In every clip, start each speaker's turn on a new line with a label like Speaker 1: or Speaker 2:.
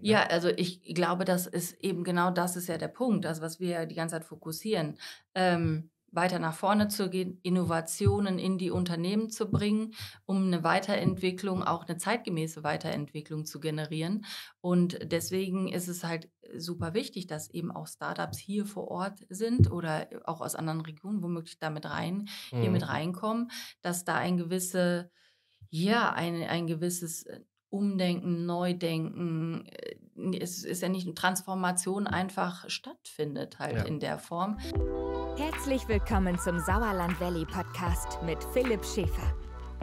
Speaker 1: Ne? Ja, also ich glaube, das ist eben genau das ist ja der Punkt, das, was wir die ganze Zeit fokussieren. Ähm, weiter nach vorne zu gehen, Innovationen in die Unternehmen zu bringen, um eine Weiterentwicklung, auch eine zeitgemäße Weiterentwicklung zu generieren. Und deswegen ist es halt super wichtig, dass eben auch Startups hier vor Ort sind oder auch aus anderen Regionen womöglich damit rein, hier mit mhm. reinkommen, dass da ein gewisse ja, ein, ein gewisses äh, Umdenken, Neudenken, äh, es ist ja nicht eine Transformation einfach stattfindet halt ja. in der Form. Herzlich willkommen zum Sauerland Valley Podcast mit Philipp Schäfer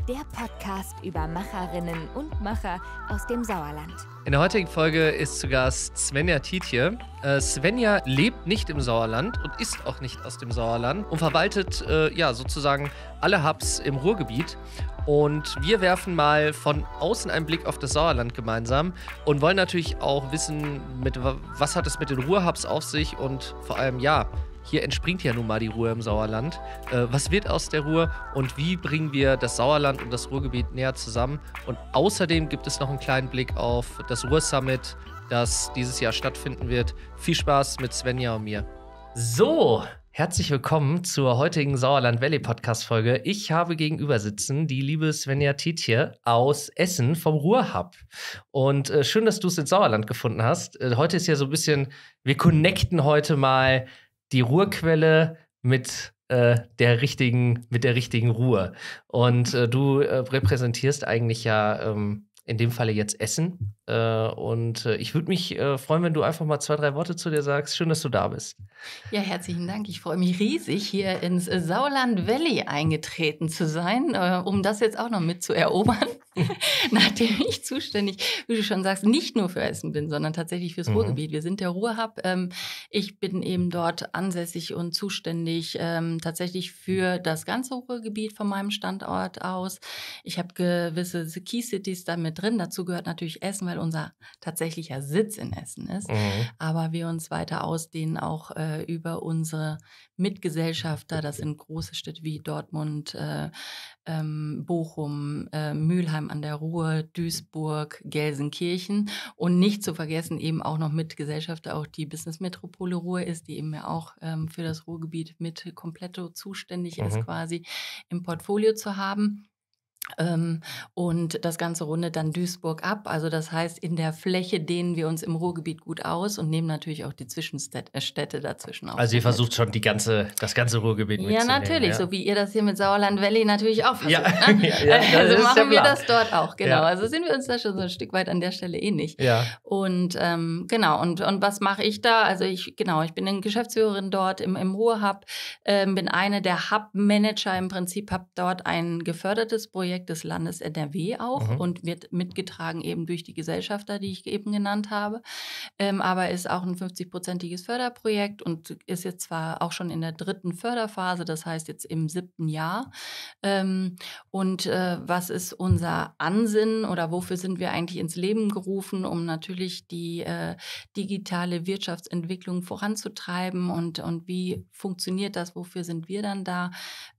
Speaker 1: der Podcast über Macherinnen und Macher aus dem Sauerland.
Speaker 2: In der heutigen Folge ist zu Gast Svenja Tietje. Äh, Svenja lebt nicht im Sauerland und ist auch nicht aus dem Sauerland und verwaltet äh, ja sozusagen alle Hubs im Ruhrgebiet. Und wir werfen mal von außen einen Blick auf das Sauerland gemeinsam und wollen natürlich auch wissen, mit, was hat es mit den Ruhrhubs auf sich und vor allem ja, hier entspringt ja nun mal die Ruhr im Sauerland. Äh, was wird aus der Ruhr und wie bringen wir das Sauerland und das Ruhrgebiet näher zusammen? Und außerdem gibt es noch einen kleinen Blick auf das Ruhr-Summit, das dieses Jahr stattfinden wird. Viel Spaß mit Svenja und mir. So, Herzlich willkommen zur heutigen Sauerland Valley Podcast Folge. Ich habe gegenüber sitzen die liebe Svenja Tietje aus Essen vom Ruhrhub. Und äh, schön, dass du es ins Sauerland gefunden hast. Äh, heute ist ja so ein bisschen, wir connecten heute mal die Ruhrquelle mit äh, der richtigen, mit der richtigen Ruhe. Und äh, du äh, repräsentierst eigentlich ja ähm, in dem Falle jetzt Essen. Äh, und äh, ich würde mich freuen, wenn du einfach mal zwei, drei Worte zu dir sagst. Schön, dass du da bist.
Speaker 1: Ja, herzlichen Dank. Ich freue mich riesig, hier ins Sauerland Valley eingetreten zu sein, um das jetzt auch noch mit zu erobern. nachdem ich zuständig, wie du schon sagst, nicht nur für Essen bin, sondern tatsächlich fürs mhm. Ruhrgebiet. Wir sind der Ruhrhub. Ähm, ich bin eben dort ansässig und zuständig ähm, tatsächlich für das ganze Ruhrgebiet von meinem Standort aus. Ich habe gewisse Key Cities da mit drin. Dazu gehört natürlich Essen, weil unser tatsächlicher Sitz in Essen ist. Mhm. Aber wir uns weiter ausdehnen auch äh, über unsere Mitgesellschafter. Das sind große Städte wie Dortmund, äh, ähm, Bochum, äh, Mülheim an der Ruhr, Duisburg, Gelsenkirchen und nicht zu vergessen eben auch noch Mitgesellschafter, auch die Business Metropole Ruhr ist, die eben ja auch ähm, für das Ruhrgebiet mit komplett zuständig mhm. ist, quasi im Portfolio zu haben. Ähm, und das Ganze rundet dann Duisburg ab. Also das heißt, in der Fläche dehnen wir uns im Ruhrgebiet gut aus und nehmen natürlich auch die Zwischenstädte dazwischen auf. Also ihr versucht
Speaker 2: schon die ganze, das ganze Ruhrgebiet ja, mitzunehmen. Natürlich, ja, natürlich, so
Speaker 1: wie ihr das hier mit Sauerland Valley natürlich auch versucht. Ja. Ne? ja, ja also machen wir das dort auch, genau. Also sind wir uns da schon so ein Stück weit an der Stelle ähnlich. Eh ja. Und ähm, genau, und, und was mache ich da? Also ich, genau, ich bin eine Geschäftsführerin dort im, im ruhr ähm, bin eine der Hub-Manager im Prinzip, habe dort ein gefördertes Projekt Projekt des Landes NRW auch mhm. und wird mitgetragen eben durch die Gesellschafter, die ich eben genannt habe. Ähm, aber ist auch ein 50-prozentiges Förderprojekt und ist jetzt zwar auch schon in der dritten Förderphase, das heißt jetzt im siebten Jahr. Ähm, und äh, was ist unser Ansinnen oder wofür sind wir eigentlich ins Leben gerufen, um natürlich die äh, digitale Wirtschaftsentwicklung voranzutreiben und, und wie funktioniert das, wofür sind wir dann da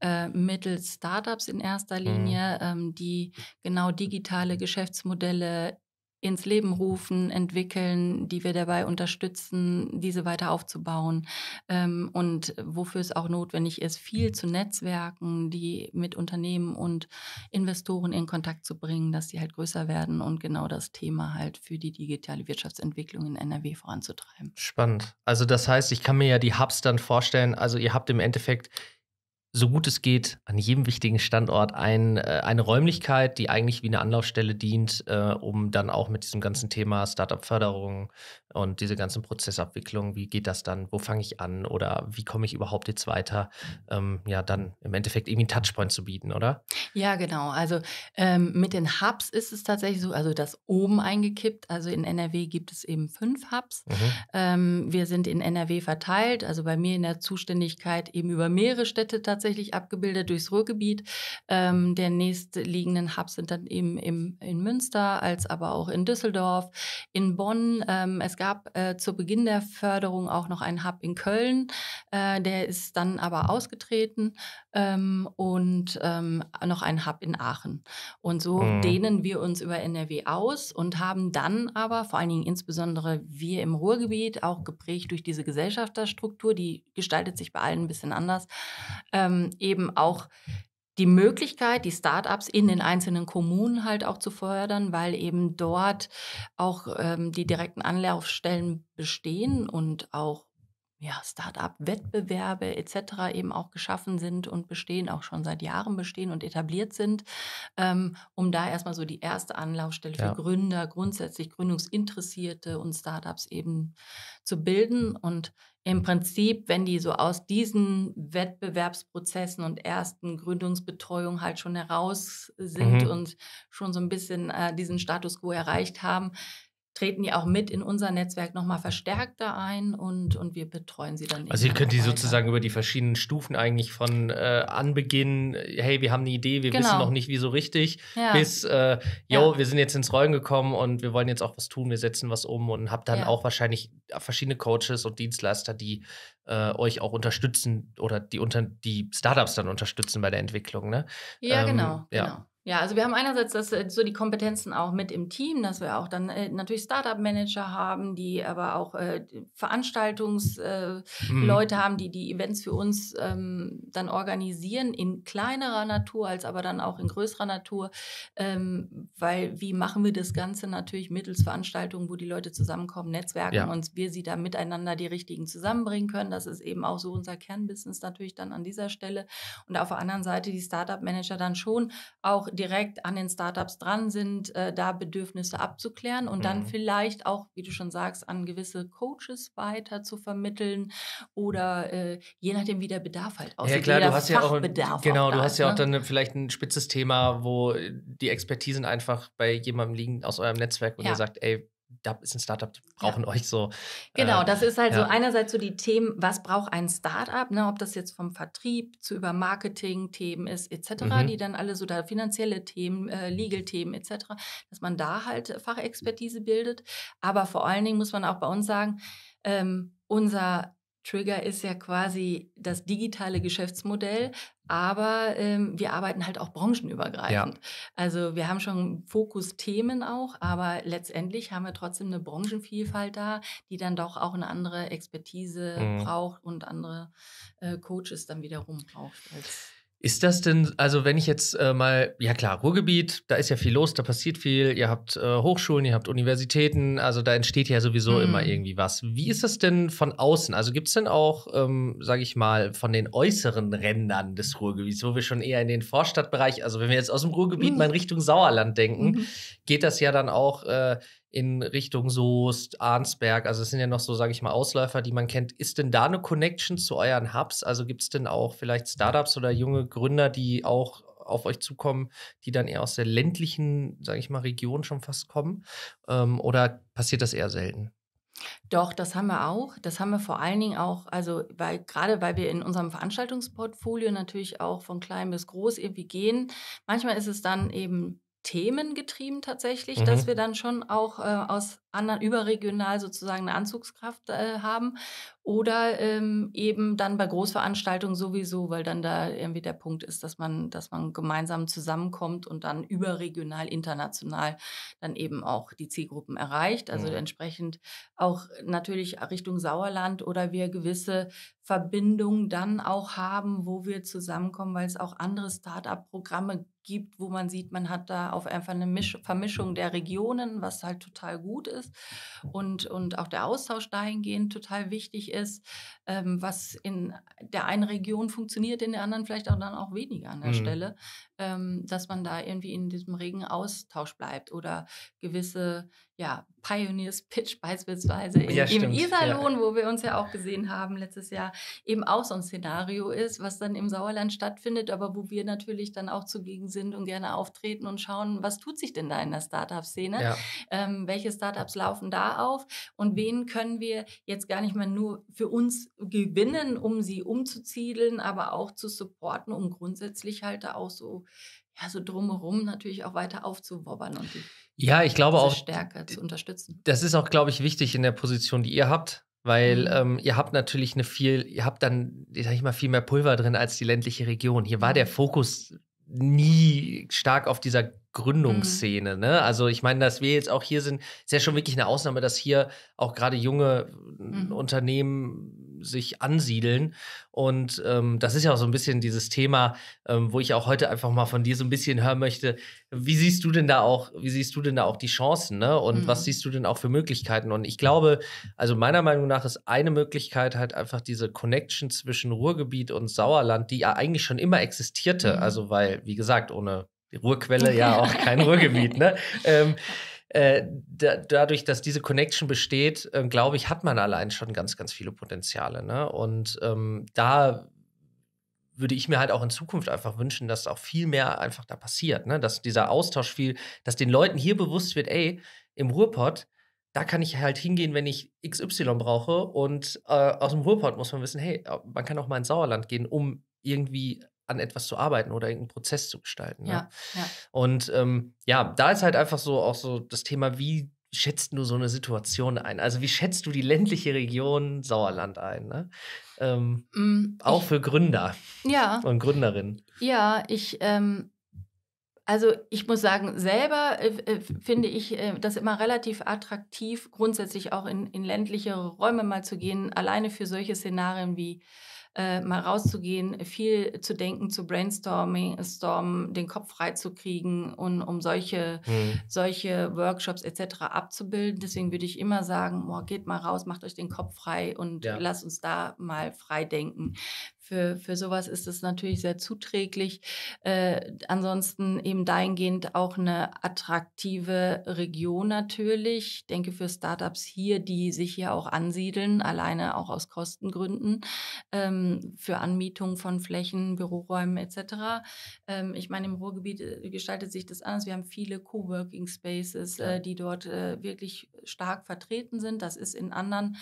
Speaker 1: äh, mittels Startups in erster mhm. Linie? ähm, die genau digitale Geschäftsmodelle ins Leben rufen, entwickeln, die wir dabei unterstützen, diese weiter aufzubauen ähm, und wofür es auch notwendig ist, viel zu Netzwerken, die mit Unternehmen und Investoren in Kontakt zu bringen, dass sie halt größer werden und genau das Thema halt für die digitale Wirtschaftsentwicklung in NRW voranzutreiben.
Speaker 2: Spannend. Also das heißt, ich kann mir ja die Hubs dann vorstellen, also ihr habt im Endeffekt so gut es geht, an jedem wichtigen Standort ein, äh, eine Räumlichkeit, die eigentlich wie eine Anlaufstelle dient, äh, um dann auch mit diesem ganzen Thema Startup-Förderung, und diese ganzen Prozessabwicklungen, wie geht das dann? Wo fange ich an? Oder wie komme ich überhaupt jetzt weiter? Ähm, ja, dann im Endeffekt irgendwie einen Touchpoint zu bieten, oder?
Speaker 1: Ja, genau. Also ähm, mit den Hubs ist es tatsächlich so, also das oben eingekippt. Also in NRW gibt es eben fünf Hubs. Mhm. Ähm, wir sind in NRW verteilt, also bei mir in der Zuständigkeit eben über mehrere Städte tatsächlich abgebildet durchs Ruhrgebiet. Ähm, der nächstliegenden Hubs sind dann eben im, in Münster, als aber auch in Düsseldorf, in Bonn. Ähm, es gab gab äh, zu Beginn der Förderung auch noch einen Hub in Köln. Äh, der ist dann aber ausgetreten ähm, und ähm, noch einen Hub in Aachen. Und so mhm. dehnen wir uns über NRW aus und haben dann aber, vor allen Dingen insbesondere wir im Ruhrgebiet, auch geprägt durch diese Gesellschafterstruktur, die gestaltet sich bei allen ein bisschen anders, ähm, eben auch die Möglichkeit, die Start-ups in den einzelnen Kommunen halt auch zu fördern, weil eben dort auch ähm, die direkten Anlaufstellen bestehen und auch ja, Start-up-Wettbewerbe etc. eben auch geschaffen sind und bestehen, auch schon seit Jahren bestehen und etabliert sind, ähm, um da erstmal so die erste Anlaufstelle ja. für Gründer, grundsätzlich Gründungsinteressierte und Start-ups eben zu bilden. Und im Prinzip, wenn die so aus diesen Wettbewerbsprozessen und ersten Gründungsbetreuung halt schon heraus sind mhm. und schon so ein bisschen äh, diesen Status quo erreicht haben, treten die auch mit in unser Netzwerk nochmal verstärkter ein und, und wir betreuen sie dann. Also ihr könnt die weiter. sozusagen
Speaker 2: über die verschiedenen Stufen eigentlich von äh, Anbeginn, hey, wir haben eine Idee, wir genau. wissen noch nicht, wie so richtig, ja. bis, äh, yo, ja. wir sind jetzt ins Rollen gekommen und wir wollen jetzt auch was tun, wir setzen was um und habt dann ja. auch wahrscheinlich äh, verschiedene Coaches und Dienstleister, die äh, euch auch unterstützen oder die, unter, die Startups dann unterstützen bei der Entwicklung, ne? Ja, ähm, genau, genau.
Speaker 1: Ja, also wir haben einerseits das, äh, so die Kompetenzen auch mit im Team, dass wir auch dann äh, natürlich Startup-Manager haben, die aber auch äh, Veranstaltungsleute äh, mhm. haben, die die Events für uns ähm, dann organisieren, in kleinerer Natur als aber dann auch in größerer Natur, ähm, weil wie machen wir das Ganze natürlich mittels Veranstaltungen, wo die Leute zusammenkommen, Netzwerken ja. und wir sie da miteinander die richtigen zusammenbringen können. Das ist eben auch so unser Kernbusiness natürlich dann an dieser Stelle. Und auf der anderen Seite die Startup-Manager dann schon auch direkt an den Startups dran sind, äh, da Bedürfnisse abzuklären und mhm. dann vielleicht auch, wie du schon sagst, an gewisse Coaches weiter zu vermitteln oder äh, je nachdem, wie der Bedarf halt aussieht. Ja klar, du hast ja auch Bedarf genau, auch du da, hast ja ne? auch
Speaker 2: dann vielleicht ein spitzes Thema, wo die Expertisen einfach bei jemandem liegen aus eurem Netzwerk und ja. ihr sagt, ey da ist ein Startup, die brauchen ja. euch so. Genau, äh, das ist halt ja. so
Speaker 1: einerseits so die Themen, was braucht ein Startup, ne, ob das jetzt vom Vertrieb zu über Marketing-Themen ist, etc., mhm. die dann alle so da finanzielle Themen, äh, Legal-Themen, etc., dass man da halt äh, Fachexpertise bildet. Aber vor allen Dingen muss man auch bei uns sagen, ähm, unser Trigger ist ja quasi das digitale Geschäftsmodell, aber ähm, wir arbeiten halt auch branchenübergreifend. Ja. Also wir haben schon Fokusthemen auch, aber letztendlich haben wir trotzdem eine Branchenvielfalt da, die dann doch auch eine andere Expertise mhm. braucht und andere äh, Coaches dann wiederum braucht als
Speaker 2: ist das denn, also wenn ich jetzt äh, mal, ja klar, Ruhrgebiet, da ist ja viel los, da passiert viel, ihr habt äh, Hochschulen, ihr habt Universitäten, also da entsteht ja sowieso mhm. immer irgendwie was. Wie ist das denn von außen? Also gibt es denn auch, ähm, sage ich mal, von den äußeren Rändern des Ruhrgebiets, wo wir schon eher in den Vorstadtbereich, also wenn wir jetzt aus dem Ruhrgebiet mhm. mal in Richtung Sauerland denken, mhm. geht das ja dann auch äh, in Richtung Soest, Arnsberg. Also es sind ja noch so, sage ich mal, Ausläufer, die man kennt. Ist denn da eine Connection zu euren Hubs? Also gibt es denn auch vielleicht Startups oder junge Gründer, die auch auf euch zukommen, die dann eher aus der ländlichen, sage ich mal, Region schon fast kommen? Ähm, oder passiert das eher selten?
Speaker 1: Doch, das haben wir auch. Das haben wir vor allen Dingen auch, also weil, gerade weil wir in unserem Veranstaltungsportfolio natürlich auch von klein bis groß irgendwie gehen. Manchmal ist es dann eben Themen getrieben tatsächlich, mhm. dass wir dann schon auch äh, aus anderen überregional sozusagen eine Anzugskraft äh, haben. Oder ähm, eben dann bei Großveranstaltungen sowieso, weil dann da irgendwie der Punkt ist, dass man, dass man gemeinsam zusammenkommt und dann überregional, international dann eben auch die Zielgruppen erreicht. Also mhm. entsprechend auch natürlich Richtung Sauerland oder wir gewisse Verbindungen dann auch haben, wo wir zusammenkommen, weil es auch andere Start-up-Programme gibt, wo man sieht, man hat da auf einfach eine Misch Vermischung der Regionen, was halt total gut ist und, und auch der Austausch dahingehend total wichtig ist ist, ähm, was in der einen Region funktioniert, in der anderen vielleicht auch dann auch weniger an der mhm. Stelle, ähm, dass man da irgendwie in diesem regen Austausch bleibt oder gewisse ja, Pioneers Pitch beispielsweise in, im Iserlohn, ja. wo wir uns ja auch gesehen haben letztes Jahr, eben auch so ein Szenario ist, was dann im Sauerland stattfindet, aber wo wir natürlich dann auch zugegen sind und gerne auftreten und schauen, was tut sich denn da in der Startup-Szene? Ja. Ähm, welche Startups laufen da auf und wen können wir jetzt gar nicht mal nur für uns gewinnen, um sie umzuziedeln, aber auch zu supporten, um grundsätzlich halt da auch so ja, so drumherum natürlich auch weiter aufzuwobbern und die ja, ich glaube auch, Stärke zu unterstützen. Das
Speaker 2: ist auch, glaube ich, wichtig in der Position, die ihr habt, weil mhm. ähm, ihr habt natürlich eine viel, ihr habt dann, sag ich mal, viel mehr Pulver drin als die ländliche Region. Hier war der mhm. Fokus nie stark auf dieser Gründungsszene. Mhm. Ne? Also ich meine, dass wir jetzt auch hier sind, ist ja schon wirklich eine Ausnahme, dass hier auch gerade junge äh, mhm. Unternehmen sich ansiedeln. Und ähm, das ist ja auch so ein bisschen dieses Thema, ähm, wo ich auch heute einfach mal von dir so ein bisschen hören möchte. Wie siehst du denn da auch, wie siehst du denn da auch die Chancen, ne? Und mhm. was siehst du denn auch für Möglichkeiten? Und ich glaube, also meiner Meinung nach ist eine Möglichkeit halt einfach diese Connection zwischen Ruhrgebiet und Sauerland, die ja eigentlich schon immer existierte. Mhm. Also, weil, wie gesagt, ohne die Ruhrquelle, ja auch kein Ruhrgebiet, ne? Ähm, äh, dadurch, dass diese Connection besteht, äh, glaube ich, hat man allein schon ganz, ganz viele Potenziale. Ne? Und ähm, da würde ich mir halt auch in Zukunft einfach wünschen, dass auch viel mehr einfach da passiert, ne? dass dieser Austausch viel, dass den Leuten hier bewusst wird, ey, im Ruhrpott, da kann ich halt hingehen, wenn ich XY brauche und äh, aus dem Ruhrpott muss man wissen, hey, man kann auch mal ins Sauerland gehen, um irgendwie an etwas zu arbeiten oder irgendeinen Prozess zu gestalten. Ne? Ja, ja, Und ähm, ja, da ist halt einfach so auch so das Thema, wie schätzt du so eine Situation ein? Also wie schätzt du die ländliche Region Sauerland ein? Ne? Ähm,
Speaker 1: mm, auch ich,
Speaker 2: für Gründer ja, und Gründerinnen.
Speaker 1: Ja, ich, ähm, also ich muss sagen, selber äh, äh finde ich äh, das immer relativ attraktiv, grundsätzlich auch in, in ländlichere Räume mal zu gehen, alleine für solche Szenarien wie äh, mal rauszugehen, viel zu denken, zu brainstorming, stormen, den Kopf freizukriegen und um solche, mhm. solche Workshops etc. abzubilden. Deswegen würde ich immer sagen, oh, geht mal raus, macht euch den Kopf frei und ja. lasst uns da mal frei denken für, für sowas ist es natürlich sehr zuträglich. Äh, ansonsten eben dahingehend auch eine attraktive Region natürlich. Ich denke für Startups hier, die sich hier auch ansiedeln, alleine auch aus Kostengründen, ähm, für Anmietung von Flächen, Büroräumen etc. Ähm, ich meine, im Ruhrgebiet äh, gestaltet sich das anders. Wir haben viele Coworking Spaces, äh, die dort äh, wirklich stark vertreten sind. Das ist in anderen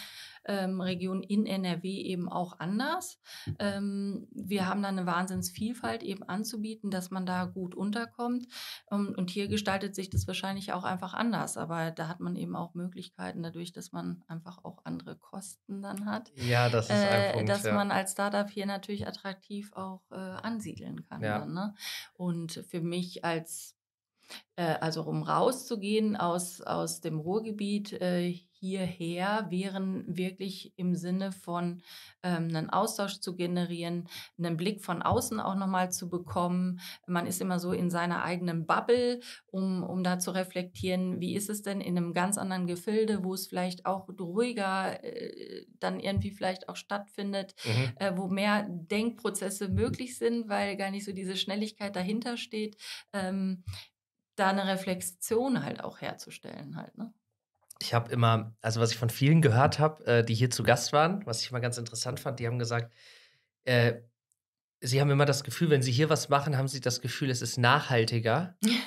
Speaker 1: ähm, Regionen in NRW eben auch anders. Mhm. Ähm, wir haben da eine Wahnsinnsvielfalt eben anzubieten, dass man da gut unterkommt. Ähm, und hier gestaltet sich das wahrscheinlich auch einfach anders. Aber da hat man eben auch Möglichkeiten dadurch, dass man einfach auch andere Kosten dann hat. Ja, das ist ein äh, Punkt, Dass ja. man als Startup hier natürlich attraktiv auch äh, ansiedeln kann. Ja. Dann, ne? Und für mich als äh, also um rauszugehen aus, aus dem Ruhrgebiet äh, hierher wären wirklich im Sinne von ähm, einen Austausch zu generieren, einen Blick von außen auch nochmal zu bekommen. Man ist immer so in seiner eigenen Bubble, um, um da zu reflektieren, wie ist es denn in einem ganz anderen Gefilde, wo es vielleicht auch ruhiger äh, dann irgendwie vielleicht auch stattfindet, mhm. äh, wo mehr Denkprozesse möglich sind, weil gar nicht so diese Schnelligkeit dahinter steht. Ähm, da eine Reflexion halt auch herzustellen halt, ne?
Speaker 2: ich habe immer, also was ich von vielen gehört habe, äh, die hier zu Gast waren, was ich immer ganz interessant fand, die haben gesagt, äh, sie haben immer das Gefühl, wenn sie hier was machen, haben sie das Gefühl, es ist nachhaltiger.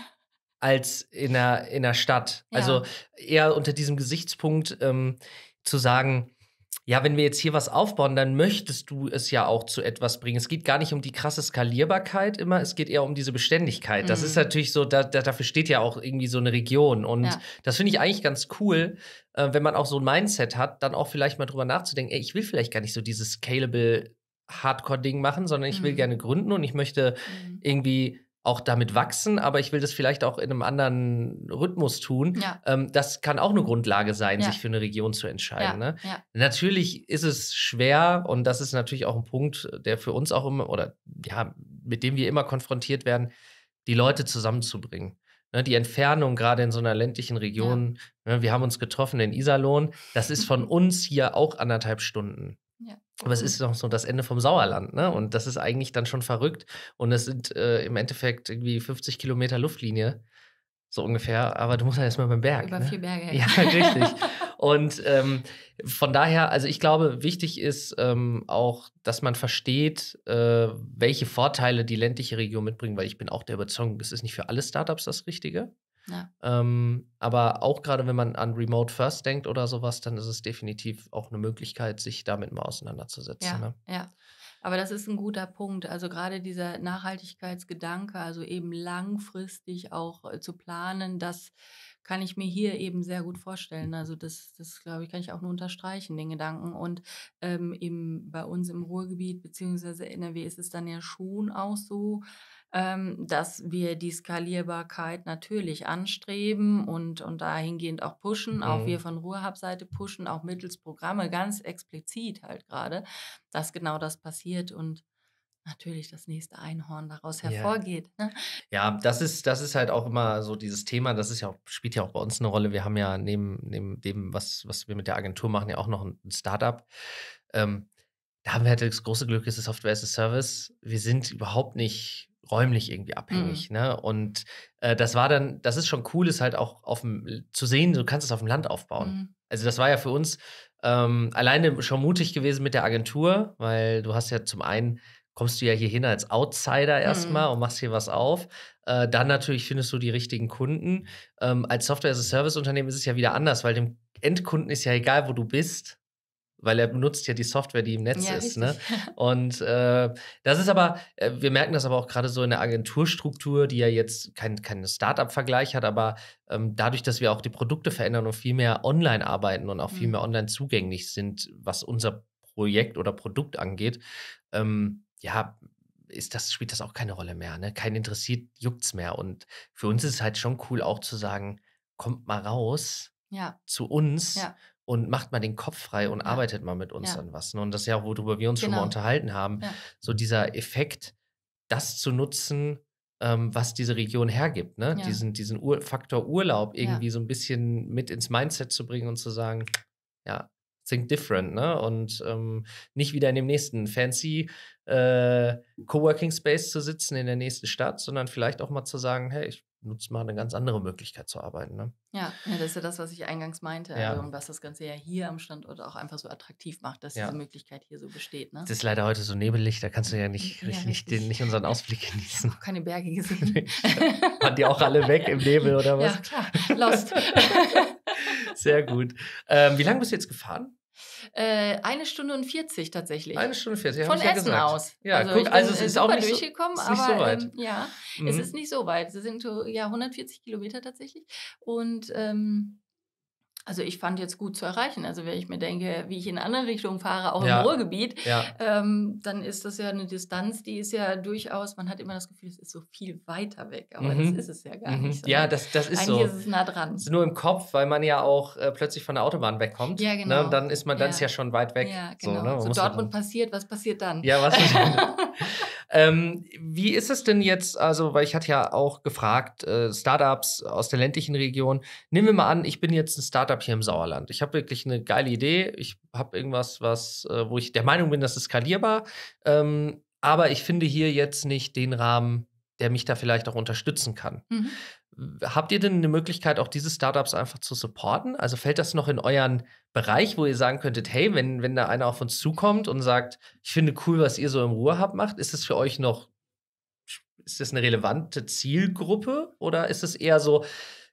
Speaker 2: als in der, in der Stadt. Also ja. Also eher unter diesem Gesichtspunkt ähm, zu sagen, ja, wenn wir jetzt hier was aufbauen, dann möchtest du es ja auch zu etwas bringen. Es geht gar nicht um die krasse Skalierbarkeit immer, es geht eher um diese Beständigkeit. Mhm. Das ist mhm. natürlich so, da, da, dafür steht ja auch irgendwie so eine Region. Und ja. das finde ich eigentlich ganz cool, äh, wenn man auch so ein Mindset hat, dann auch vielleicht mal drüber nachzudenken, ey, ich will vielleicht gar nicht so dieses scalable Hardcore-Ding machen, sondern ich mhm. will gerne gründen und ich möchte mhm. irgendwie auch damit wachsen, aber ich will das vielleicht auch in einem anderen Rhythmus tun. Ja. Ähm, das kann auch eine Grundlage sein, ja. sich für eine Region zu entscheiden. Ja. Ne? Natürlich ist es schwer und das ist natürlich auch ein Punkt, der für uns auch immer oder ja, mit dem wir immer konfrontiert werden, die Leute zusammenzubringen. Ne, die Entfernung gerade in so einer ländlichen Region, ne, wir haben uns getroffen in Iserlohn, das ist von uns hier auch anderthalb Stunden. Ja. Aber es ist auch so das Ende vom Sauerland, ne? Und das ist eigentlich dann schon verrückt. Und es sind äh, im Endeffekt irgendwie 50 Kilometer Luftlinie, so ungefähr. Aber du musst ja erstmal beim Berg. Über ne? vier Berge. Ja, richtig. Und ähm, von daher, also ich glaube, wichtig ist ähm, auch, dass man versteht, äh, welche Vorteile die ländliche Region mitbringt, weil ich bin auch der Überzeugung, es ist nicht für alle Startups das Richtige. Ja. Ähm, aber auch gerade wenn man an Remote First denkt oder sowas, dann ist es definitiv auch eine Möglichkeit, sich damit mal auseinanderzusetzen. Ja, ne?
Speaker 1: ja. aber das ist ein guter Punkt. Also gerade dieser Nachhaltigkeitsgedanke, also eben langfristig auch äh, zu planen, das kann ich mir hier eben sehr gut vorstellen. Also das, das glaube ich, kann ich auch nur unterstreichen, den Gedanken. Und ähm, eben bei uns im Ruhrgebiet bzw. NRW ist es dann ja schon auch so, ähm, dass wir die Skalierbarkeit natürlich anstreben und, und dahingehend auch pushen, mhm. auch wir mhm. von Ruhrhab-Seite pushen, auch mittels Programme ganz explizit halt gerade, dass genau das passiert und natürlich das nächste Einhorn daraus hervorgeht. Yeah. Ne? Ja, das ist, das ist
Speaker 2: halt auch immer so dieses Thema, das ist ja auch, spielt ja auch bei uns eine Rolle. Wir haben ja neben, neben dem, was, was wir mit der Agentur machen, ja auch noch ein Startup. Ähm, da haben wir halt das große Glück, es ist Software as a Service. Wir sind überhaupt nicht räumlich irgendwie mhm. abhängig. Mhm. Ne? Und äh, das war dann, das ist schon cool, ist halt auch auf dem, zu sehen, du kannst es auf dem Land aufbauen. Mhm. Also das war ja für uns ähm, alleine schon mutig gewesen mit der Agentur, weil du hast ja zum einen kommst du ja hier hin als Outsider erstmal mhm. und machst hier was auf. Äh, dann natürlich findest du die richtigen Kunden. Ähm, als Software-as-a-Service-Unternehmen ist es ja wieder anders, weil dem Endkunden ist ja egal, wo du bist weil er benutzt ja die Software, die im Netz ja, ist. Ne? Und äh, das ist aber, äh, wir merken das aber auch gerade so in der Agenturstruktur, die ja jetzt keinen kein, kein Startup-Vergleich hat, aber ähm, dadurch, dass wir auch die Produkte verändern und viel mehr online arbeiten und auch viel mhm. mehr online zugänglich sind, was unser Projekt oder Produkt angeht, ähm, ja, ist das, spielt das auch keine Rolle mehr. Ne? Kein interessiert, juckt es mehr. Und für uns ist es halt schon cool, auch zu sagen, kommt mal raus ja. zu uns. Ja und macht mal den Kopf frei und ja. arbeitet mal mit uns ja. an was. Ne? Und das ist ja auch, worüber wir uns genau. schon mal genau. unterhalten haben, ja. so dieser Effekt, das zu nutzen, ähm, was diese Region hergibt, ne? diesen, diesen Ur Faktor Urlaub irgendwie so ein bisschen mit ins Mindset zu bringen und zu sagen, ja, think different, ne? Und ähm, nicht wieder in dem nächsten fancy äh, Coworking Space zu sitzen in der nächsten Stadt, sondern vielleicht auch mal zu sagen, hey, ich nutzt man eine ganz andere Möglichkeit zu arbeiten. Ne?
Speaker 1: Ja, ja, das ist ja das, was ich eingangs meinte, also ja. also, was das Ganze ja hier am Standort auch einfach so attraktiv macht, dass ja. diese Möglichkeit hier so besteht. Ne? Das ist leider heute so
Speaker 2: nebelig, da kannst du ja nicht, ja, nicht, den, nicht unseren Ausblick genießen. Ich habe
Speaker 1: keine Berge gesehen. Waren
Speaker 2: die auch alle weg im Nebel oder was? Ja,
Speaker 1: klar, lost.
Speaker 2: Sehr gut. Ähm, wie lange bist du
Speaker 1: jetzt gefahren? Äh, eine Stunde und 40 tatsächlich. Eine Stunde und 40, Von ich ja gesagt. aus. Ja, also, guck, also es äh, ist auch nicht durchgekommen, so, ist nicht aber, so weit. Ähm, ja, mhm. es ist nicht so weit. Es sind ja 140 Kilometer tatsächlich. Und ähm, also ich fand jetzt gut zu erreichen. Also wenn ich mir denke, wie ich in andere Richtungen fahre, auch ja. im Ruhrgebiet, ja. ähm, dann ist das ja eine Distanz, die ist ja durchaus, man hat immer das Gefühl, es ist so viel weiter weg, aber mhm. das ist es ja gar mhm. nicht. So. Ja, das, das ist Eigentlich so. Eigentlich ist es nah dran. Es ist nur
Speaker 2: im Kopf, weil man ja auch äh, plötzlich von der Autobahn wegkommt. Ja, ne? genau. Ne? Dann ist man, dann ja. ist ja schon weit weg. Ja, genau. Ne? So, ne? so Dortmund
Speaker 1: halt passiert, was passiert dann? Ja, was passiert dann?
Speaker 2: Ähm, wie ist es denn jetzt, also, weil ich hatte ja auch gefragt, äh, Startups aus der ländlichen Region, nehmen wir mal an, ich bin jetzt ein Startup hier im Sauerland. Ich habe wirklich eine geile Idee, ich habe irgendwas, was, äh, wo ich der Meinung bin, das ist skalierbar, ähm, aber ich finde hier jetzt nicht den Rahmen, der mich da vielleicht auch unterstützen kann. Mhm. Habt ihr denn eine Möglichkeit, auch diese Startups einfach zu supporten? Also fällt das noch in euren Bereich, wo ihr sagen könntet, hey, wenn, wenn da einer auf uns zukommt und sagt, ich finde cool, was ihr so im Ruhrhub macht, ist das für euch noch, ist das eine relevante Zielgruppe oder ist es eher so,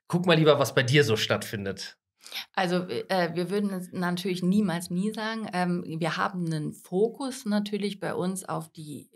Speaker 2: guck mal lieber, was bei dir so stattfindet?
Speaker 1: Also äh, wir würden es natürlich niemals nie sagen. Ähm, wir haben einen Fokus natürlich bei uns auf die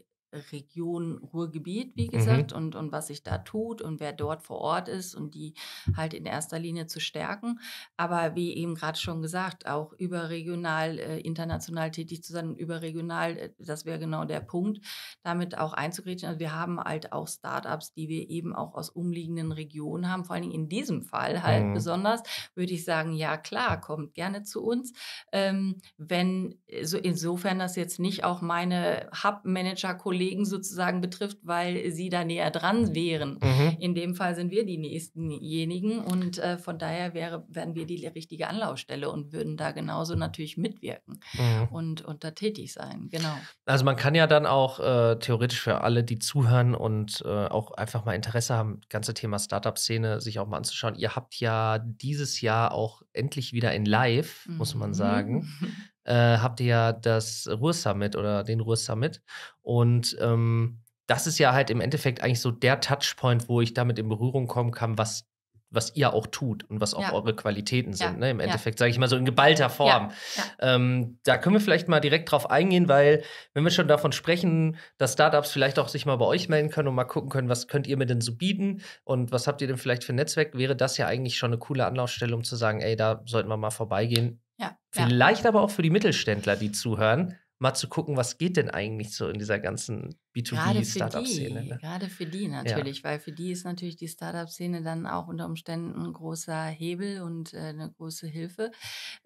Speaker 1: Region Ruhrgebiet, wie mhm. gesagt, mhm. und, und was sich da tut und wer dort vor Ort ist und die halt in erster Linie zu stärken. Aber wie eben gerade schon gesagt, auch überregional, äh, international tätig zu sein, überregional, äh, das wäre genau der Punkt, damit auch einzugreden. Also wir haben halt auch Startups, die wir eben auch aus umliegenden Regionen haben, vor allen Dingen in diesem Fall halt mhm. besonders, würde ich sagen, ja klar, kommt gerne zu uns. Ähm, wenn, so insofern das jetzt nicht auch meine Hub-Manager-Kollegen Kollegen sozusagen betrifft, weil sie da näher dran wären. Mhm. In dem Fall sind wir die nächstenjenigen und äh, von daher wäre, wären wir die richtige Anlaufstelle und würden da genauso natürlich mitwirken mhm. und, und da tätig sein. Genau.
Speaker 2: Also man kann ja dann auch äh, theoretisch für alle, die zuhören und äh, auch einfach mal Interesse haben, das ganze Thema Startup-Szene sich auch mal anzuschauen. Ihr habt ja dieses Jahr auch endlich wieder in Live, mhm. muss man mhm. sagen. äh, habt ihr ja das Ruhr-Summit oder den Ruhr-Summit. Und ähm, das ist ja halt im Endeffekt eigentlich so der Touchpoint, wo ich damit in Berührung kommen kann, was was ihr auch tut und was auch ja. eure Qualitäten sind. Ja. Ne? Im Endeffekt, ja. sage ich mal so in geballter Form. Ähm, da können wir vielleicht mal direkt drauf eingehen, weil wenn wir schon davon sprechen, dass Startups vielleicht auch sich mal bei euch melden können und mal gucken können, was könnt ihr mir denn so bieten und was habt ihr denn vielleicht für ein Netzwerk, wäre das ja eigentlich schon eine coole Anlaufstelle, um zu sagen, ey, da sollten wir mal vorbeigehen. Ja. Vielleicht aber auch für die Mittelständler, die zuhören, mal zu gucken, was geht denn eigentlich so in dieser ganzen B2B-Startup-Szene. Ne?
Speaker 1: Gerade für die natürlich, ja. weil für die ist natürlich die Startup-Szene dann auch unter Umständen ein großer Hebel und äh, eine große Hilfe,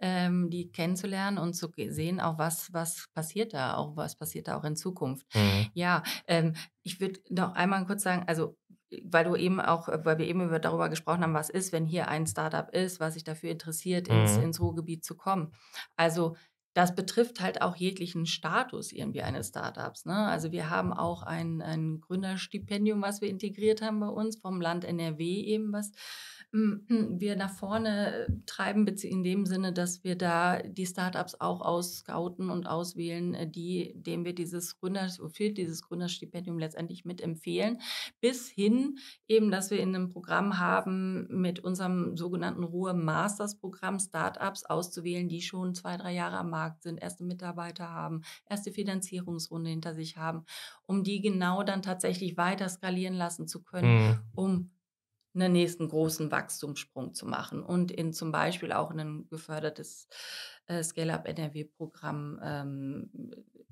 Speaker 1: ähm, die kennenzulernen und zu sehen, auch was, was passiert da, auch was passiert da auch in Zukunft. Mhm. Ja, ähm, ich würde noch einmal kurz sagen, also weil du eben auch, äh, weil wir eben darüber gesprochen haben, was ist, wenn hier ein Startup ist, was sich dafür interessiert, ins, mhm. ins Ruhrgebiet zu kommen. Also das betrifft halt auch jeglichen Status irgendwie eines Startups. Ne? Also wir haben auch ein, ein Gründerstipendium, was wir integriert haben bei uns vom Land NRW eben, was Mm, mm, wir nach vorne äh, treiben, in dem Sinne, dass wir da die Startups auch ausscouten und auswählen, äh, die, dem wir dieses Gründer, für dieses Gründerstipendium letztendlich mitempfehlen, bis hin eben, dass wir in einem Programm haben, mit unserem sogenannten Ruhe-Masters-Programm Startups auszuwählen, die schon zwei, drei Jahre am Markt sind, erste Mitarbeiter haben, erste Finanzierungsrunde hinter sich haben, um die genau dann tatsächlich weiter skalieren lassen zu können, mhm. um einen nächsten großen Wachstumssprung zu machen und in zum Beispiel auch ein gefördertes äh, Scale-up NRW-Programm ähm,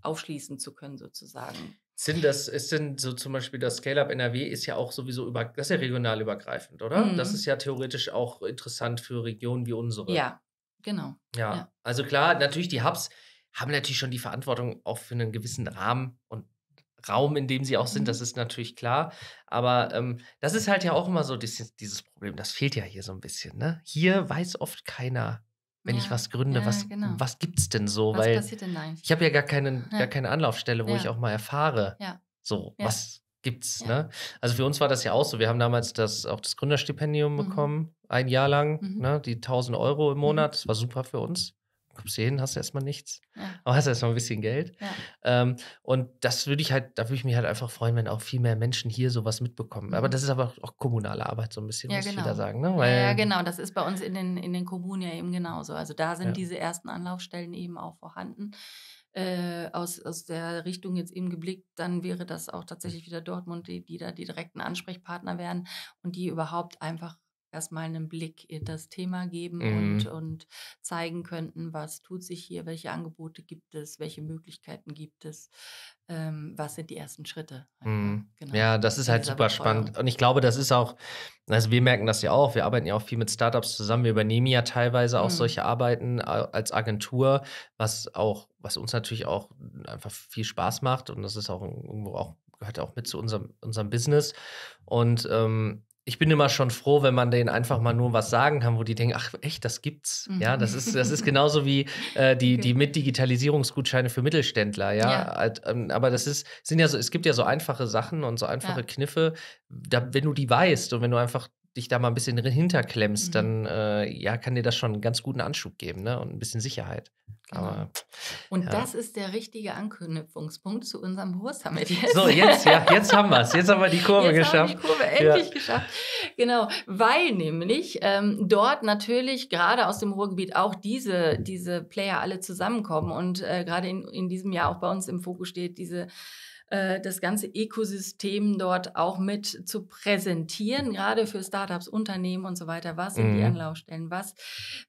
Speaker 1: aufschließen zu können, sozusagen.
Speaker 2: Sind das, ist denn so zum Beispiel das Scale-Up NRW ist ja auch sowieso über, das ist ja regional übergreifend, oder? Mhm. Das ist ja theoretisch auch interessant für Regionen wie unsere. Ja,
Speaker 1: genau. Ja. ja.
Speaker 2: Also klar, natürlich die Hubs haben natürlich schon die Verantwortung auch für einen gewissen Rahmen und Raum, in dem sie auch sind, das mhm. ist natürlich klar. Aber ähm, das ist halt ja auch immer so dieses, Problem, das fehlt ja hier so ein bisschen. Ne? Hier weiß oft keiner, wenn ja, ich was gründe, ja, was, genau. was gibt es denn so? Was Weil passiert denn eigentlich? Ich habe ja gar, keinen, ja gar keine Anlaufstelle, wo ich auch mal erfahre, so, was gibt's. Ne? Also für uns war das ja auch so. Wir haben damals das, auch das Gründerstipendium mhm. bekommen, ein Jahr lang, mhm. ne? die 1000 Euro im mhm. Monat. Das war super für uns kommst du hin, hast du erstmal nichts, ja. aber hast erstmal ein bisschen Geld. Ja. Ähm, und das würde ich halt, da würde ich mich halt einfach freuen, wenn auch viel mehr Menschen hier sowas mitbekommen. Mhm. Aber das ist aber auch kommunale Arbeit, so ein bisschen, ja, muss genau. ich wieder sagen. Ne? Weil, ja, genau,
Speaker 1: das ist bei uns in den, in den Kommunen ja eben genauso. Also da sind diese ersten Anlaufstellen eben auch vorhanden. Äh, aus, aus der Richtung jetzt eben geblickt, dann wäre das auch tatsächlich wieder Dortmund, die, die da die direkten Ansprechpartner wären und die überhaupt einfach erstmal einen Blick in das Thema geben mhm. und, und zeigen könnten, was tut sich hier, welche Angebote gibt es, welche Möglichkeiten gibt es, ähm, was sind die ersten Schritte. Mhm. Genau. Ja, das ist halt super spannend.
Speaker 2: Und ich glaube, das ist auch, also wir merken das ja auch, wir arbeiten ja auch viel mit Startups zusammen, wir übernehmen ja teilweise auch mhm. solche Arbeiten äh, als Agentur, was auch, was uns natürlich auch einfach viel Spaß macht und das ist auch irgendwo auch gehört auch mit zu unserem, unserem Business. Und ähm, ich bin immer schon froh, wenn man denen einfach mal nur was sagen kann, wo die denken, ach echt, das gibt's. Mhm. Ja, das ist, das ist genauso wie äh, die, die Mit-Digitalisierungsgutscheine für Mittelständler, ja. ja. Ähm, aber das ist, sind ja so, es gibt ja so einfache Sachen und so einfache ja. Kniffe, da, wenn du die weißt und wenn du einfach dich da mal ein bisschen hinterklemmst, mhm. dann äh, ja, kann dir das schon einen ganz guten Anschub geben ne? und ein bisschen Sicherheit. Genau. Aber, und ja. das
Speaker 1: ist der richtige Anknüpfungspunkt zu unserem Hochsummit jetzt. So, jetzt, ja, jetzt haben wir es. Jetzt haben wir die Kurve jetzt geschafft. Haben wir die Kurve endlich ja. geschafft. Genau, weil nämlich ähm, dort natürlich gerade aus dem Ruhrgebiet auch diese, diese Player alle zusammenkommen und äh, gerade in, in diesem Jahr auch bei uns im Fokus steht, diese äh, das ganze Ökosystem dort auch mit zu präsentieren, gerade für Startups, Unternehmen und so weiter. Was sind mhm. die Anlaufstellen? Was,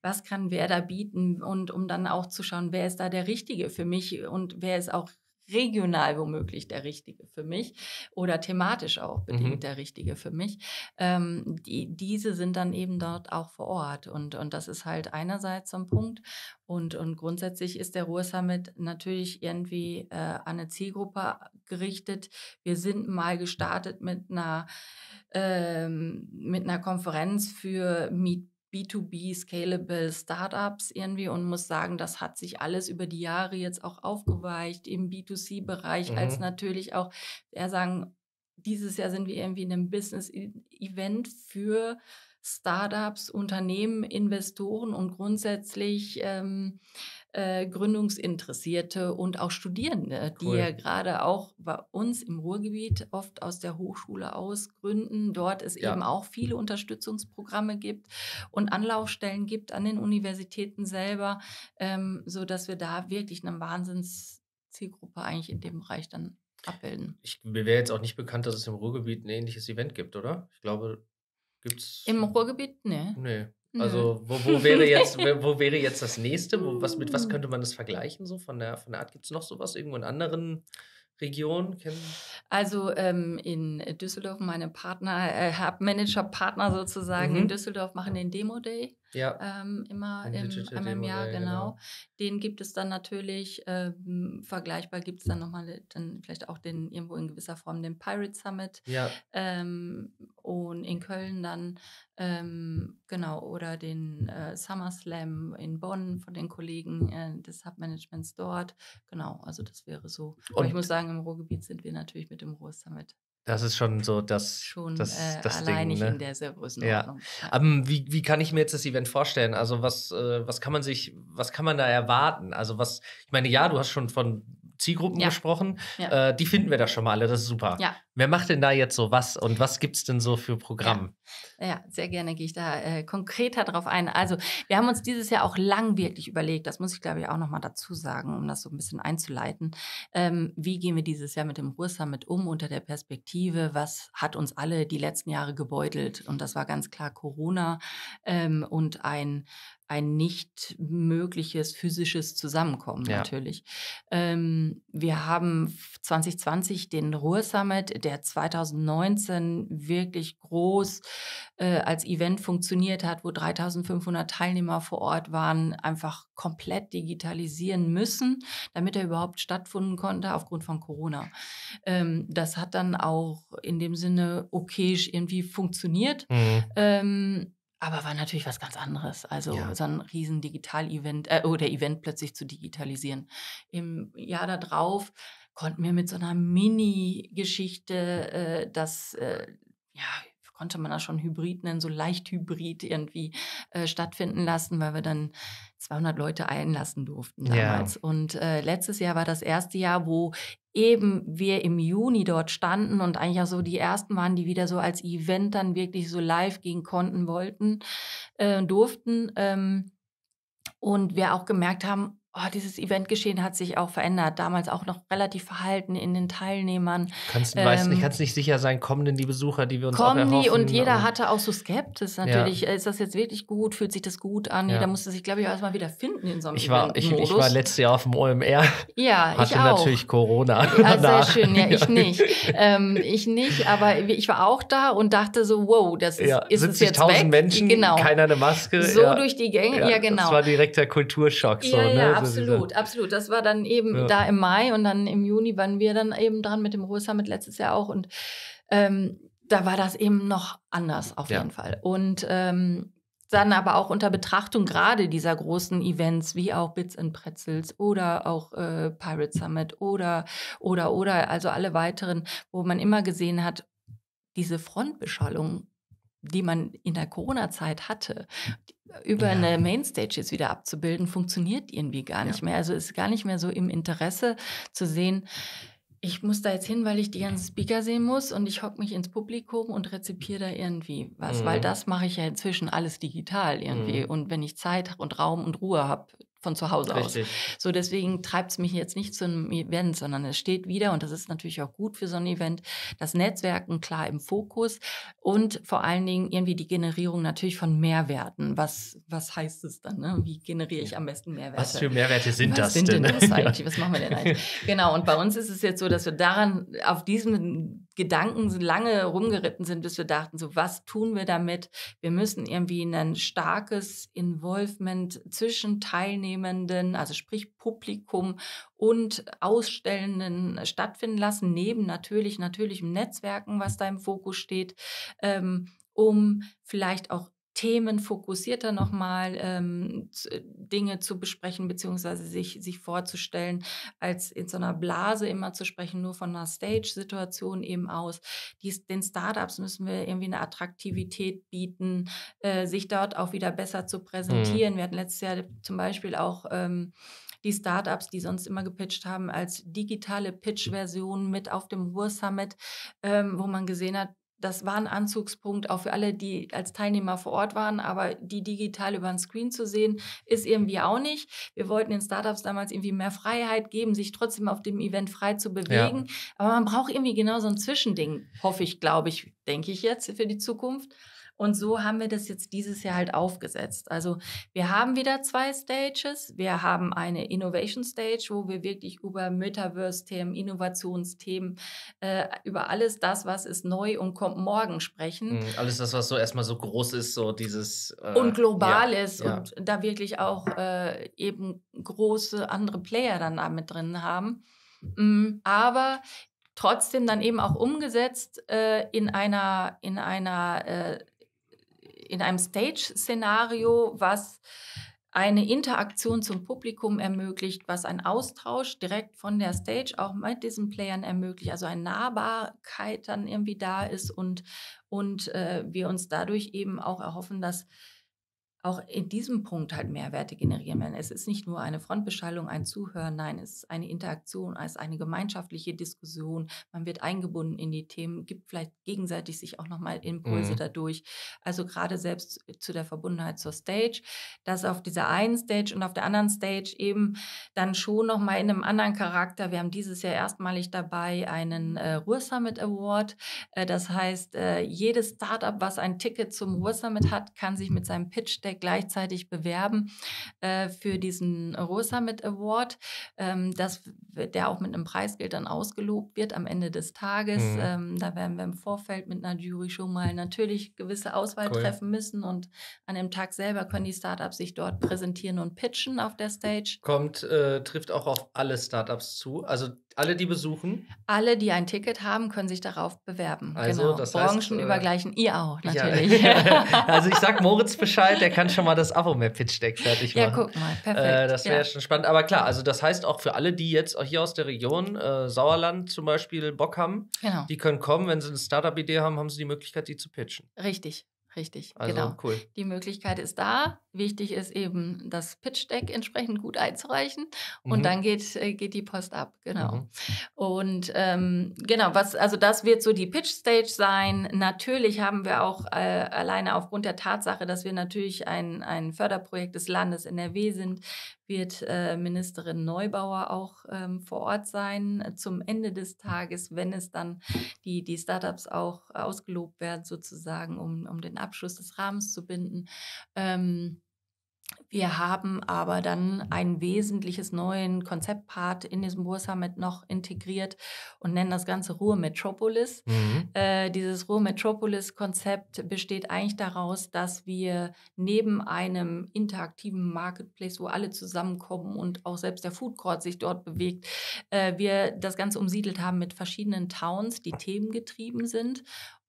Speaker 1: was kann wer da bieten? Und um dann auch zu schauen, wer ist da der Richtige für mich und wer ist auch regional womöglich der richtige für mich oder thematisch auch mhm. bedingt mhm. der richtige für mich. Ähm, die, diese sind dann eben dort auch vor Ort und, und das ist halt einerseits so ein Punkt und, und grundsätzlich ist der Ruhr Summit natürlich irgendwie äh, an eine Zielgruppe gerichtet. Wir sind mal gestartet mit einer, ähm, mit einer Konferenz für Meet B2B scalable Startups irgendwie und muss sagen, das hat sich alles über die Jahre jetzt auch aufgeweicht im B2C-Bereich, mhm. als natürlich auch eher sagen, dieses Jahr sind wir irgendwie in einem Business-Event e-, für Startups, Unternehmen, Investoren und grundsätzlich ähm, äh, Gründungsinteressierte und auch Studierende, cool. die ja gerade auch bei uns im Ruhrgebiet oft aus der Hochschule aus gründen. Dort es ja. eben auch viele Unterstützungsprogramme gibt und Anlaufstellen gibt an den Universitäten selber, ähm, so dass wir da wirklich eine Wahnsinnszielgruppe eigentlich in dem Bereich dann abbilden.
Speaker 2: Ich, mir wäre jetzt auch nicht bekannt, dass es im Ruhrgebiet ein ähnliches Event gibt, oder? Ich glaube, gibt es.
Speaker 1: Im Ruhrgebiet? Nee. Nee. Also, wo, wo, wäre jetzt,
Speaker 2: wo wäre jetzt das nächste? Wo, was, mit was könnte man das vergleichen? So von der, von der Art gibt es noch sowas irgendwo in anderen Regionen? Kennen?
Speaker 1: Also ähm, in Düsseldorf, meine Partner, äh, Manager-Partner sozusagen mhm. in Düsseldorf machen den Demo Day. Ja. Ähm, immer im, einmal im Jahr, genau. genau. Den gibt es dann natürlich, ähm, vergleichbar gibt es dann nochmal, dann vielleicht auch den irgendwo in gewisser Form den Pirate Summit. Ja. Ähm, und in Köln dann, ähm, genau, oder den äh, Summer Slam in Bonn von den Kollegen äh, des hub dort. Genau, also das wäre so. Und Aber ich muss sagen, im Ruhrgebiet sind wir natürlich mit dem Ruhr Summit
Speaker 2: das ist schon so das, schon, das, äh, das Ding. Ne? in der sehr großen ja. Ordnung. Ja. Um, ähm, wie, wie kann ich mir jetzt das Event vorstellen? Also was, äh, was kann man sich, was kann man da erwarten? Also was, ich meine, ja, du hast schon von Zielgruppen ja. gesprochen. Ja. Äh, die finden wir da schon mal alle, das ist super. Ja. Wer macht denn da jetzt so was und was gibt es denn so für Programme?
Speaker 1: Ja, ja sehr gerne gehe ich da äh, konkreter drauf ein. Also, wir haben uns dieses Jahr auch lang wirklich überlegt, das muss ich glaube ich auch nochmal dazu sagen, um das so ein bisschen einzuleiten. Ähm, wie gehen wir dieses Jahr mit dem Ruhr-Summit um unter der Perspektive, was hat uns alle die letzten Jahre gebeutelt? Und das war ganz klar Corona ähm, und ein ein nicht mögliches physisches Zusammenkommen ja. natürlich. Ähm, wir haben 2020 den Ruhr Summit der 2019 wirklich groß äh, als Event funktioniert hat, wo 3500 Teilnehmer vor Ort waren, einfach komplett digitalisieren müssen, damit er überhaupt stattfinden konnte aufgrund von Corona. Ähm, das hat dann auch in dem Sinne okay irgendwie funktioniert. Mhm. Ähm, aber war natürlich was ganz anderes. Also ja. so ein riesen Digital-Event äh, oder Event plötzlich zu digitalisieren. Im Jahr darauf konnten wir mit so einer Mini-Geschichte, äh, das, äh, ja, konnte man das schon Hybrid nennen, so leicht Hybrid irgendwie äh, stattfinden lassen, weil wir dann 200 Leute einlassen durften damals. Yeah. Und äh, letztes Jahr war das erste Jahr, wo eben wir im Juni dort standen und eigentlich auch so die ersten waren, die wieder so als Event dann wirklich so live gehen konnten, wollten, äh, durften. Ähm, und wir auch gemerkt haben, oh, dieses Eventgeschehen hat sich auch verändert. Damals auch noch relativ verhalten in den Teilnehmern. Kannst, ähm, weißt, ich ähm, kann
Speaker 2: nicht sicher sein, kommen denn die Besucher, die wir uns kommen auch erhoffen? die und jeder und ähm,
Speaker 1: hatte auch so Skeptis natürlich. Ja. Äh, ist das jetzt wirklich gut? Fühlt sich das gut an? Ja. Jeder musste sich, glaube ich, auch erstmal wieder finden in so einem ich war, ich, ich, war letztes
Speaker 2: Jahr auf dem OMR.
Speaker 1: Ja, hatte ich Hatte natürlich Corona. Ja, sehr schön, ja, ich nicht. ähm, ich nicht, aber ich war auch da und dachte so, wow, das ist, ja, ist es jetzt weg. Menschen, genau. keiner
Speaker 2: eine Maske. So durch die Gänge, ja, genau. Das war direkt der Kulturschock. So, ne? absolut,
Speaker 1: absolut. Das war dann eben ja. da im Mai und dann im Juni waren wir dann eben dran mit dem Ruhr Summit letztes Jahr auch. Und ähm, da war das eben noch anders auf ja. jeden Fall. Und ähm, dann aber auch unter Betrachtung gerade dieser großen Events wie auch Bits and Pretzels oder auch äh, Pirate Summit oder oder oder also alle weiteren, wo man immer gesehen hat, diese Frontbeschallung die man in der Corona-Zeit hatte, über ja. eine Mainstage jetzt wieder abzubilden, funktioniert irgendwie gar nicht ja. mehr. Also ist gar nicht mehr so im Interesse zu sehen, ich muss da jetzt hin, weil ich die ganzen Speaker sehen muss und ich hocke mich ins Publikum und rezipiere da irgendwie was, mhm. weil das mache ich ja inzwischen alles digital irgendwie. Mhm. Und wenn ich Zeit und Raum und Ruhe habe, von zu Hause Richtig. aus. So, deswegen treibt es mich jetzt nicht zu einem Event, sondern es steht wieder, und das ist natürlich auch gut für so ein Event, das Netzwerken klar im Fokus und vor allen Dingen irgendwie die Generierung natürlich von Mehrwerten. Was, was heißt es dann? Ne? Wie generiere ich am besten Mehrwerte? Was für Mehrwerte sind was das? Was sind denn, denn das eigentlich? Ja. Was machen wir denn eigentlich? genau, und bei uns ist es jetzt so, dass wir daran, auf diesem Gedanken so lange rumgeritten sind, bis wir dachten, so was tun wir damit? Wir müssen irgendwie ein starkes Involvement zwischen Teilnehmenden, also sprich Publikum und Ausstellenden stattfinden lassen, neben natürlich natürlichem Netzwerken, was da im Fokus steht, ähm, um vielleicht auch Themen fokussierter nochmal ähm, äh, Dinge zu besprechen, beziehungsweise sich, sich vorzustellen, als in so einer Blase immer zu sprechen, nur von einer Stage-Situation eben aus. Dies, den Startups müssen wir irgendwie eine Attraktivität bieten, äh, sich dort auch wieder besser zu mhm. präsentieren. Mhm. Wir hatten letztes Jahr zum Beispiel auch ähm, die Startups, die sonst immer gepitcht haben, als digitale Pitch-Version mit auf dem Ruhr Summit, ähm, wo man gesehen hat, das war ein Anzugspunkt auch für alle, die als Teilnehmer vor Ort waren, aber die digital über den Screen zu sehen, ist irgendwie auch nicht. Wir wollten den Startups damals irgendwie mehr Freiheit geben, sich trotzdem auf dem Event frei zu bewegen. Ja. Aber man braucht irgendwie genau so ein Zwischending, hoffe ich, glaube ich, denke ich jetzt für die Zukunft. Und so haben wir das jetzt dieses Jahr halt aufgesetzt. Also wir haben wieder zwei Stages. Wir haben eine Innovation Stage, wo wir wirklich über Metaverse-Themen, Innovationsthemen, äh, über alles das, was ist neu und kommt morgen sprechen. Mhm,
Speaker 2: alles das, was so erstmal so groß ist, so dieses... Äh, und global ja, ist ja. und
Speaker 1: da wirklich auch äh, eben große andere Player dann da mit drin haben. Mhm, aber trotzdem dann eben auch umgesetzt äh, in einer, in einer äh, in einem Stage-Szenario, was eine Interaktion zum Publikum ermöglicht, was einen Austausch direkt von der Stage auch mit diesen Playern ermöglicht, also eine Nahbarkeit dann irgendwie da ist und, und äh, wir uns dadurch eben auch erhoffen, dass auch in diesem Punkt halt Mehrwerte generieren werden. Es ist nicht nur eine Frontbeschallung, ein Zuhören, nein, es ist eine Interaktion, es ist eine gemeinschaftliche Diskussion. Man wird eingebunden in die Themen, gibt vielleicht gegenseitig sich auch nochmal Impulse mhm. dadurch. Also gerade selbst zu der Verbundenheit zur Stage, dass auf dieser einen Stage und auf der anderen Stage eben dann schon nochmal in einem anderen Charakter, wir haben dieses Jahr erstmalig dabei einen äh, Ruhr Summit Award. Äh, das heißt, äh, jedes Startup, was ein Ticket zum Ruhr Summit hat, kann sich mit seinem Pitch-Deck Projekt gleichzeitig bewerben äh, für diesen Rosa mit Award, ähm, das, der auch mit einem Preisgeld dann ausgelobt wird am Ende des Tages. Mhm. Ähm, da werden wir im Vorfeld mit einer Jury schon mal natürlich gewisse Auswahl cool. treffen müssen und an dem Tag selber können die Startups sich dort präsentieren und pitchen auf der Stage.
Speaker 2: Kommt, äh, trifft auch auf alle Startups zu. Also alle, die besuchen?
Speaker 1: Alle, die ein Ticket haben, können sich darauf bewerben. Also, genau. das heißt, Branchenübergleichen, äh, ihr auch, natürlich. Ja. also,
Speaker 2: ich sag Moritz Bescheid, der kann schon mal das Abo-Map-Pitch-Deck fertig machen. Ja, guck mal, äh, perfekt. Äh, das wäre ja. schon spannend. Aber klar, also, das heißt auch für alle, die jetzt auch hier aus der Region, äh, Sauerland zum Beispiel, Bock haben, genau. die können kommen. Wenn sie eine Startup-Idee haben, haben sie die Möglichkeit, die zu pitchen.
Speaker 1: Richtig. Richtig, also, genau. Cool. Die Möglichkeit ist da. Wichtig ist eben, das Pitch-Deck entsprechend gut einzureichen und mhm. dann geht, äh, geht die Post ab, genau. Mhm. Und ähm, genau, was, also das wird so die Pitch-Stage sein. Natürlich haben wir auch äh, alleine aufgrund der Tatsache, dass wir natürlich ein, ein Förderprojekt des Landes NRW sind, wird äh, Ministerin Neubauer auch ähm, vor Ort sein. Äh, zum Ende des Tages, wenn es dann die, die Startups auch ausgelobt werden, sozusagen, um, um den Abschluss des Rahmens zu binden. Ähm, wir haben aber dann ein wesentliches neuen Konzeptpart in diesem Ruhr Summit noch integriert und nennen das Ganze Ruhr Metropolis. Mhm. Äh, dieses Ruhr Metropolis Konzept besteht eigentlich daraus, dass wir neben einem interaktiven Marketplace, wo alle zusammenkommen und auch selbst der Food Court sich dort bewegt, äh, wir das Ganze umsiedelt haben mit verschiedenen Towns, die themengetrieben sind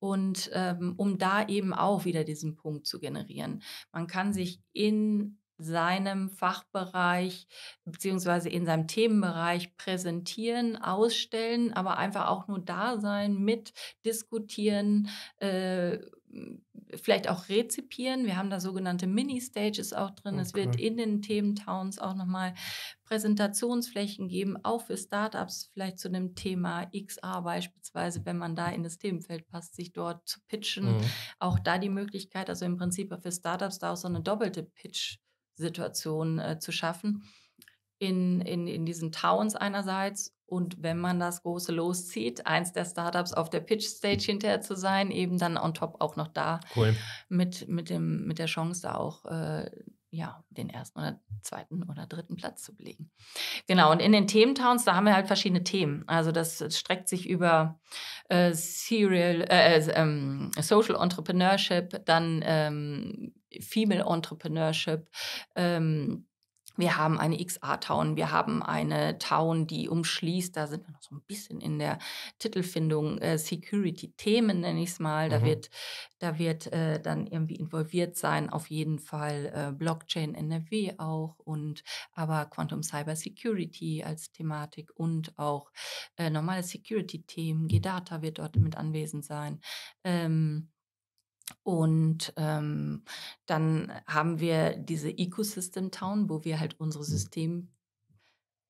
Speaker 1: und ähm, um da eben auch wieder diesen Punkt zu generieren. Man kann mhm. sich in seinem Fachbereich beziehungsweise in seinem Themenbereich präsentieren, ausstellen, aber einfach auch nur da sein, mit diskutieren, äh, vielleicht auch rezipieren. Wir haben da sogenannte Mini-Stages auch drin. Okay. Oh, es wird in den Thementowns auch nochmal Präsentationsflächen geben, auch für Startups, vielleicht zu dem Thema XR beispielsweise, wenn man da in das Themenfeld passt, sich dort zu pitchen. Mhm. Auch da die Möglichkeit, also im Prinzip für Startups da auch so eine doppelte Pitch-Situation äh, zu schaffen. In, in, in diesen Towns einerseits und wenn man das große loszieht, eins der Startups auf der Pitch Stage hinterher zu sein, eben dann on top auch noch da cool. mit, mit, dem, mit der Chance da auch äh, ja, den ersten oder zweiten oder dritten Platz zu belegen. Genau, und in den Thementowns, da haben wir halt verschiedene Themen. Also das, streckt sich über äh, Serial, äh, äh, ähm, Social Entrepreneurship, dann ähm, Female Entrepreneurship, ähm, wir haben eine XA-Town, wir haben eine Town, die umschließt, da sind wir noch so ein bisschen in der Titelfindung, äh, Security-Themen nenne ich es mal. Da mhm. wird, da wird äh, dann irgendwie involviert sein, auf jeden Fall äh, Blockchain NRW auch und aber Quantum Cyber Security als Thematik und auch äh, normale Security-Themen. G-Data wird dort mit anwesend sein. Ähm, und ähm, dann haben wir diese Ecosystem Town, wo wir halt unsere mhm. System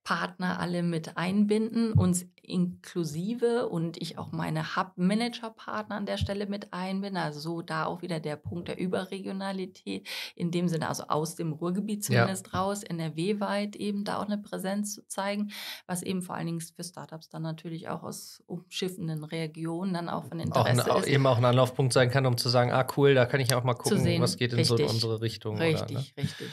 Speaker 1: Partner alle mit einbinden, uns inklusive und ich auch meine Hub-Manager-Partner an der Stelle mit einbinden. Also so da auch wieder der Punkt der Überregionalität, in dem Sinne also aus dem Ruhrgebiet zumindest ja. raus, NRW-weit eben da auch eine Präsenz zu zeigen, was eben vor allen Dingen für Startups dann natürlich auch aus umschiffenden Regionen dann auch von Interesse auch, ne, auch ist. Eben
Speaker 2: auch ein Anlaufpunkt sein kann, um zu sagen, ah cool, da kann ich auch mal gucken, sehen, was geht richtig, in so unsere Richtung. Richtig, oder, ne? richtig.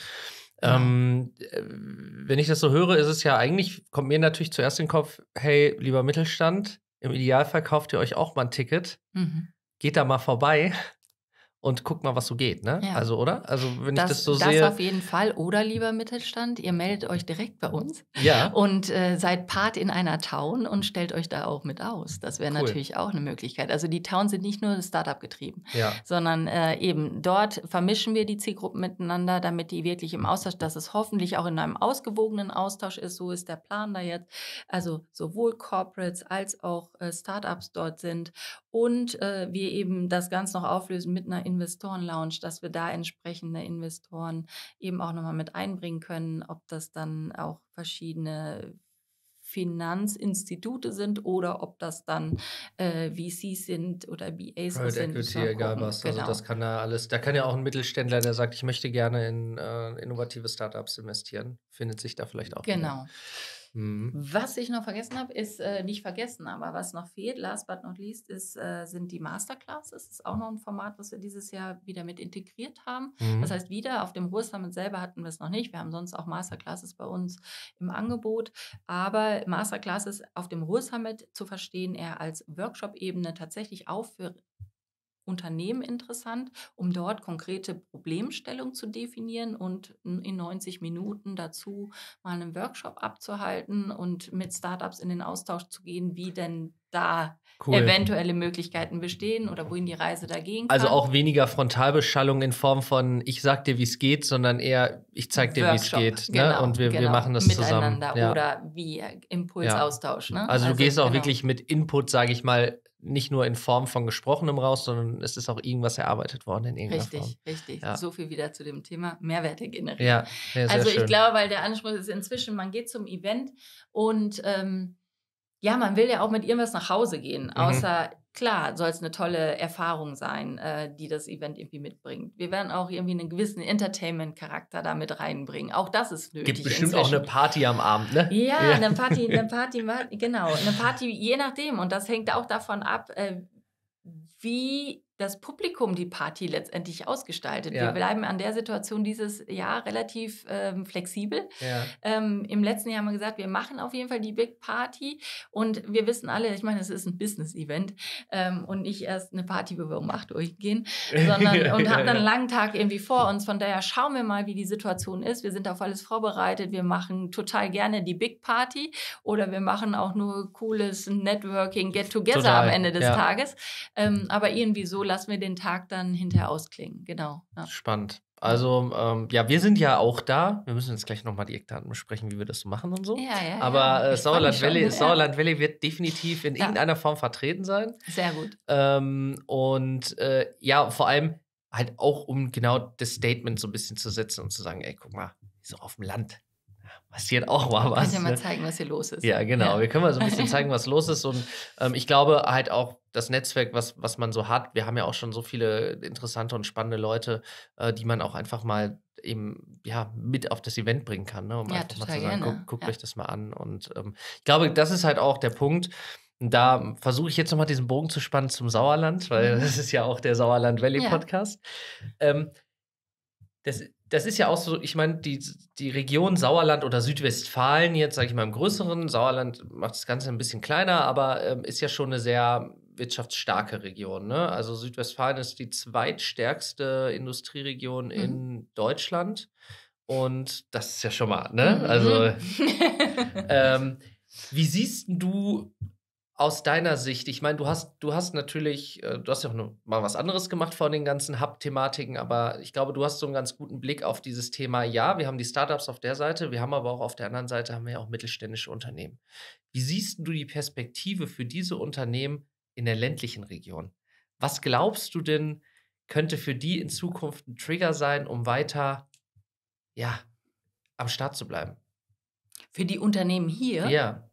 Speaker 2: Ähm, äh, wenn ich das so höre, ist es ja eigentlich, kommt mir natürlich zuerst in den Kopf, hey, lieber Mittelstand, im Idealfall kauft ihr euch auch mal ein Ticket, mhm. geht da mal vorbei, und guckt mal, was so geht, ne?
Speaker 1: Ja. Also, oder? Also, wenn das, ich das so das sehe. Das auf jeden Fall. Oder, lieber Mittelstand, ihr meldet euch direkt bei uns. Ja. Und äh, seid Part in einer Town und stellt euch da auch mit aus. Das wäre cool. natürlich auch eine Möglichkeit. Also, die Towns sind nicht nur Startup getrieben, ja. sondern äh, eben dort vermischen wir die Zielgruppen miteinander, damit die wirklich im Austausch, dass es hoffentlich auch in einem ausgewogenen Austausch ist. So ist der Plan da jetzt. Also, sowohl Corporates als auch äh, Startups dort sind und äh, wir eben das Ganze noch auflösen mit einer Investoren Lounge, dass wir da entsprechende Investoren eben auch nochmal mit einbringen können, ob das dann auch verschiedene Finanzinstitute sind oder ob das dann äh, VCs sind oder BAs Private sind. Equity, egal was. Also genau. Also das
Speaker 2: kann da alles, da kann ja auch ein Mittelständler, der sagt, ich möchte gerne in äh, innovative Startups investieren, findet sich da vielleicht auch. Genau.
Speaker 1: Wieder. Mhm. Was ich noch vergessen habe, ist äh, nicht vergessen, aber was noch fehlt, last but not least, ist, äh, sind die Masterclasses. Das ist auch noch ein Format, was wir dieses Jahr wieder mit integriert haben. Mhm. Das heißt, wieder auf dem Ruhrsummit selber hatten wir es noch nicht. Wir haben sonst auch Masterclasses bei uns im Angebot. Aber Masterclasses auf dem Ruhrsummit zu verstehen, eher als Workshop-Ebene tatsächlich auf für Unternehmen interessant, um dort konkrete Problemstellungen zu definieren und in 90 Minuten dazu mal einen Workshop abzuhalten und mit Startups in den Austausch zu gehen, wie denn da cool. eventuelle Möglichkeiten bestehen oder wohin die Reise da gehen also kann. Also
Speaker 2: auch weniger Frontalbeschallung in Form von ich sag dir, wie es geht, sondern eher ich zeig dir, wie es geht. Ne? Genau, Und wir, genau, wir machen das zusammen. Ja.
Speaker 1: oder wie äh, Impulsaustausch. Ne? Also, also, du gehst auch genau. wirklich
Speaker 2: mit Input, sage ich mal, nicht nur in Form von Gesprochenem raus, sondern es ist auch irgendwas erarbeitet worden in irgendeiner richtig, Form. Richtig, richtig. Ja. So
Speaker 1: viel wieder zu dem Thema Mehrwerte generieren. Ja, ja also ich glaube, weil der Anspruch ist inzwischen, man geht zum Event und ähm, ja, man will ja auch mit irgendwas nach Hause gehen. Mhm. Außer, klar, soll es eine tolle Erfahrung sein, äh, die das Event irgendwie mitbringt. Wir werden auch irgendwie einen gewissen Entertainment-Charakter da mit reinbringen. Auch das ist nötig. Gibt bestimmt inzwischen. auch eine
Speaker 2: Party am Abend, ne? Ja, ja. eine Party, eine
Speaker 1: Party, genau, eine Party, je nachdem. Und das hängt auch davon ab, äh, wie das Publikum die Party letztendlich ausgestaltet. Ja. Wir bleiben an der Situation dieses Jahr relativ ähm, flexibel. Ja. Ähm, Im letzten Jahr haben wir gesagt, wir machen auf jeden Fall die Big Party und wir wissen alle, ich meine, es ist ein Business-Event ähm, und nicht erst eine Party, wo wir um 8 Uhr gehen, sondern und haben dann einen langen Tag irgendwie vor uns. Von daher schauen wir mal, wie die Situation ist. Wir sind auf alles vorbereitet. Wir machen total gerne die Big Party oder wir machen auch nur cooles Networking, Get-Together am Ende des Tages. Ähm, aber irgendwie so lassen wir den Tag dann hinterher ausklingen. Genau. Ja.
Speaker 2: Spannend. Also, ähm, ja, wir sind ja auch da. Wir müssen jetzt gleich nochmal die Eckdaten besprechen, wie wir das machen
Speaker 1: und so. Ja, ja, Aber äh, Sauerland, Valley, schon, Sauerland
Speaker 2: Valley wird definitiv in irgendeiner Form vertreten sein. Sehr gut. Ähm, und äh, ja, vor allem halt auch, um genau das Statement so ein bisschen zu setzen und zu sagen: ey, guck mal, so auf dem Land passiert auch mal was. Kannst ja mal ne? zeigen, was hier los ist. Ja, genau. Ja. Wir können mal so ein bisschen zeigen, was los ist. Und ähm, ich glaube halt auch das Netzwerk, was, was man so hat. Wir haben ja auch schon so viele interessante und spannende Leute, äh, die man auch einfach mal eben ja mit auf das Event bringen kann, ne? um ja, einfach mal zu sagen, guck, guckt ja. euch das mal an. Und ähm, ich glaube, das ist halt auch der Punkt. Da versuche ich jetzt nochmal diesen Bogen zu spannen zum Sauerland, weil mhm. das ist ja auch der Sauerland Valley Podcast. Ähm, das das ist ja auch so, ich meine, die, die Region Sauerland oder Südwestfalen jetzt, sage ich mal, im größeren, Sauerland macht das Ganze ein bisschen kleiner, aber ähm, ist ja schon eine sehr wirtschaftsstarke Region. Ne? Also Südwestfalen ist die zweitstärkste Industrieregion mhm. in Deutschland. Und das ist ja schon mal, ne? Mhm. Also, ähm, wie siehst du aus deiner Sicht? Ich meine, du hast, du hast natürlich, äh, du hast ja auch noch mal was anderes gemacht von den ganzen Hub-Thematiken, aber ich glaube, du hast so einen ganz guten Blick auf dieses Thema. Ja, wir haben die Startups auf der Seite, wir haben aber auch auf der anderen Seite haben wir ja auch mittelständische Unternehmen. Wie siehst du die Perspektive für diese Unternehmen in der ländlichen Region? Was glaubst du denn, könnte für die in Zukunft ein Trigger sein, um weiter ja, am Start zu bleiben?
Speaker 1: Für die Unternehmen hier? Ja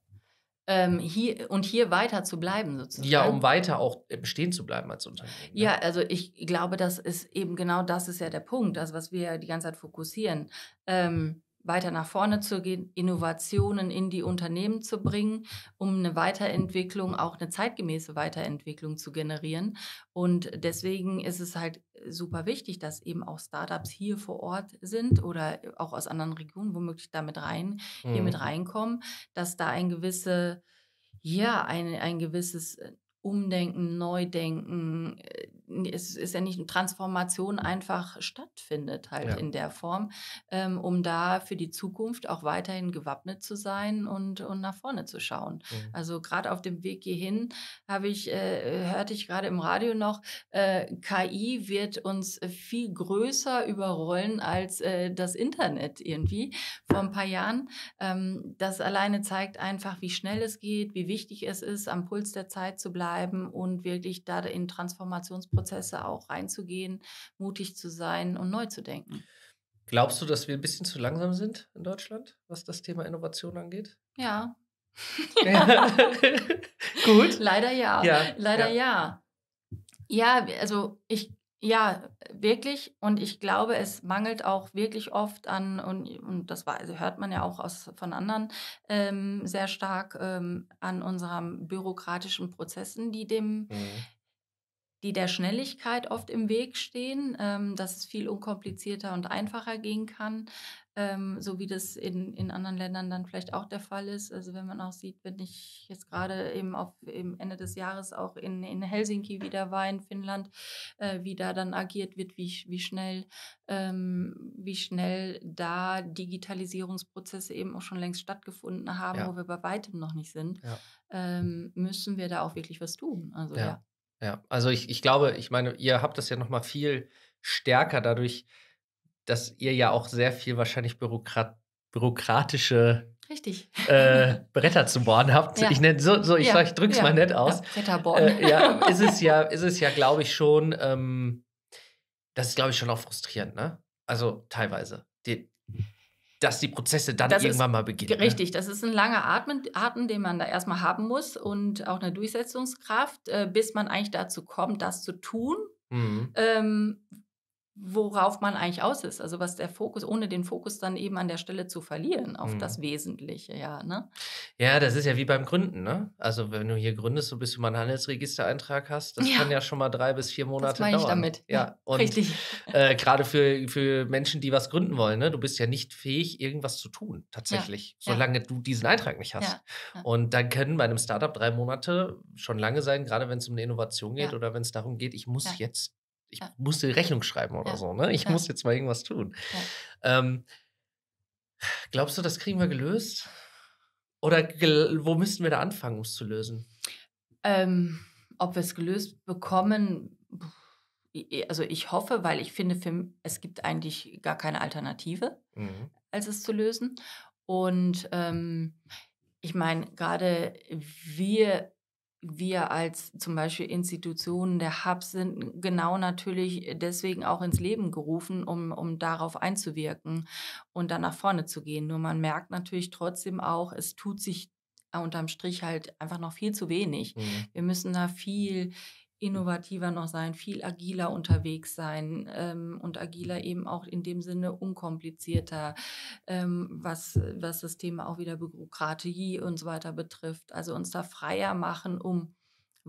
Speaker 1: ähm, hier und hier weiter zu bleiben sozusagen. Ja, um
Speaker 2: weiter auch äh, bestehen zu bleiben als Unternehmen.
Speaker 1: Ja, ne? ja also ich glaube, das ist eben genau das ist ja der Punkt, das was wir die ganze Zeit fokussieren. Ähm, weiter nach vorne zu gehen, Innovationen in die Unternehmen zu bringen, um eine Weiterentwicklung, auch eine zeitgemäße Weiterentwicklung zu generieren. Und deswegen ist es halt super wichtig, dass eben auch Startups hier vor Ort sind oder auch aus anderen Regionen womöglich damit rein, mhm. hier mit mhm. reinkommen, dass da ein gewisse, ja, ein, ein gewisses äh, Umdenken, Neudenken, äh, es ist ja nicht eine Transformation einfach stattfindet halt ja. in der Form, ähm, um da für die Zukunft auch weiterhin gewappnet zu sein und, und nach vorne zu schauen. Mhm. Also gerade auf dem Weg hierhin habe ich, äh, hörte ich gerade im Radio noch, äh, KI wird uns viel größer überrollen als äh, das Internet irgendwie vor ein paar Jahren. Ähm, das alleine zeigt einfach, wie schnell es geht, wie wichtig es ist, am Puls der Zeit zu bleiben und wirklich da in Transformationsprozessen Prozesse auch reinzugehen, mutig zu sein und neu zu denken.
Speaker 2: Glaubst du, dass wir ein bisschen zu langsam
Speaker 1: sind in Deutschland, was das Thema Innovation angeht? Ja. ja. Gut. Leider ja. ja. Leider ja. ja. Ja, also ich ja, wirklich. Und ich glaube, es mangelt auch wirklich oft an, und, und das war, also hört man ja auch aus, von anderen ähm, sehr stark ähm, an unseren bürokratischen Prozessen, die dem, mhm die der Schnelligkeit oft im Weg stehen, ähm, dass es viel unkomplizierter und einfacher gehen kann, ähm, so wie das in, in anderen Ländern dann vielleicht auch der Fall ist. Also wenn man auch sieht, wenn ich jetzt gerade eben auf im Ende des Jahres auch in, in Helsinki wieder war, in Finnland, äh, wie da dann agiert wird, wie, wie schnell, ähm, wie schnell da Digitalisierungsprozesse eben auch schon längst stattgefunden haben, ja. wo wir bei weitem noch nicht sind, ja. Ähm, müssen wir da auch wirklich was tun. Also ja. ja.
Speaker 2: Ja, also ich, ich glaube, ich meine, ihr habt das ja noch mal viel stärker dadurch, dass ihr ja auch sehr viel wahrscheinlich Bürokrat bürokratische Richtig. Äh, Bretter zu bohren habt. Ja. Ich nenne so, so, ich, ja. sag, ich drück's ja. mal nett aus. Ja, Bretter bohren. Äh, ja, ist es ja, ist es ja, glaube ich, schon, ähm, das ist, glaube ich, schon auch frustrierend, ne? Also teilweise. Die, dass die Prozesse dann das irgendwann ist, mal beginnen. Ne? Richtig,
Speaker 1: ne? das ist ein langer Atmen, Atem, den man da erstmal haben muss und auch eine Durchsetzungskraft, äh, bis man eigentlich dazu kommt, das zu tun. Mhm. Ähm, worauf man eigentlich aus ist, also was der Fokus, ohne den Fokus dann eben an der Stelle zu verlieren auf mhm. das Wesentliche, ja, ne?
Speaker 2: Ja, das ist ja wie beim Gründen, ne? Also wenn du hier gründest, so bis du mal einen Handelsregistereintrag hast, das ja. kann ja schon mal drei bis vier Monate das dauern. Ich damit. Ja, und, richtig. Äh, Gerade für, für Menschen, die was gründen wollen, ne? Du bist ja nicht fähig, irgendwas zu tun, tatsächlich, ja. solange du diesen Eintrag nicht hast. Und dann können bei einem Startup drei Monate schon lange sein, gerade wenn es um eine Innovation geht oder wenn es darum geht, ich muss jetzt ich ja. musste Rechnung schreiben oder ja. so, ne? Ich ja. muss jetzt mal irgendwas tun. Ähm, glaubst du, das kriegen wir mhm. gelöst? Oder gel wo müssten wir da anfangen, um es zu lösen?
Speaker 1: Ähm, ob wir es gelöst bekommen, also ich hoffe, weil ich finde, für, es gibt eigentlich gar keine Alternative, mhm. als es zu lösen. Und ähm, ich meine, gerade wir wir als zum Beispiel Institutionen der Hub sind genau natürlich deswegen auch ins Leben gerufen, um, um darauf einzuwirken und dann nach vorne zu gehen. Nur man merkt natürlich trotzdem auch, es tut sich unterm Strich halt einfach noch viel zu wenig. Mhm. Wir müssen da viel innovativer noch sein, viel agiler unterwegs sein ähm, und agiler eben auch in dem Sinne unkomplizierter, ähm, was, was das Thema auch wieder Bürokratie und so weiter betrifft. Also uns da freier machen, um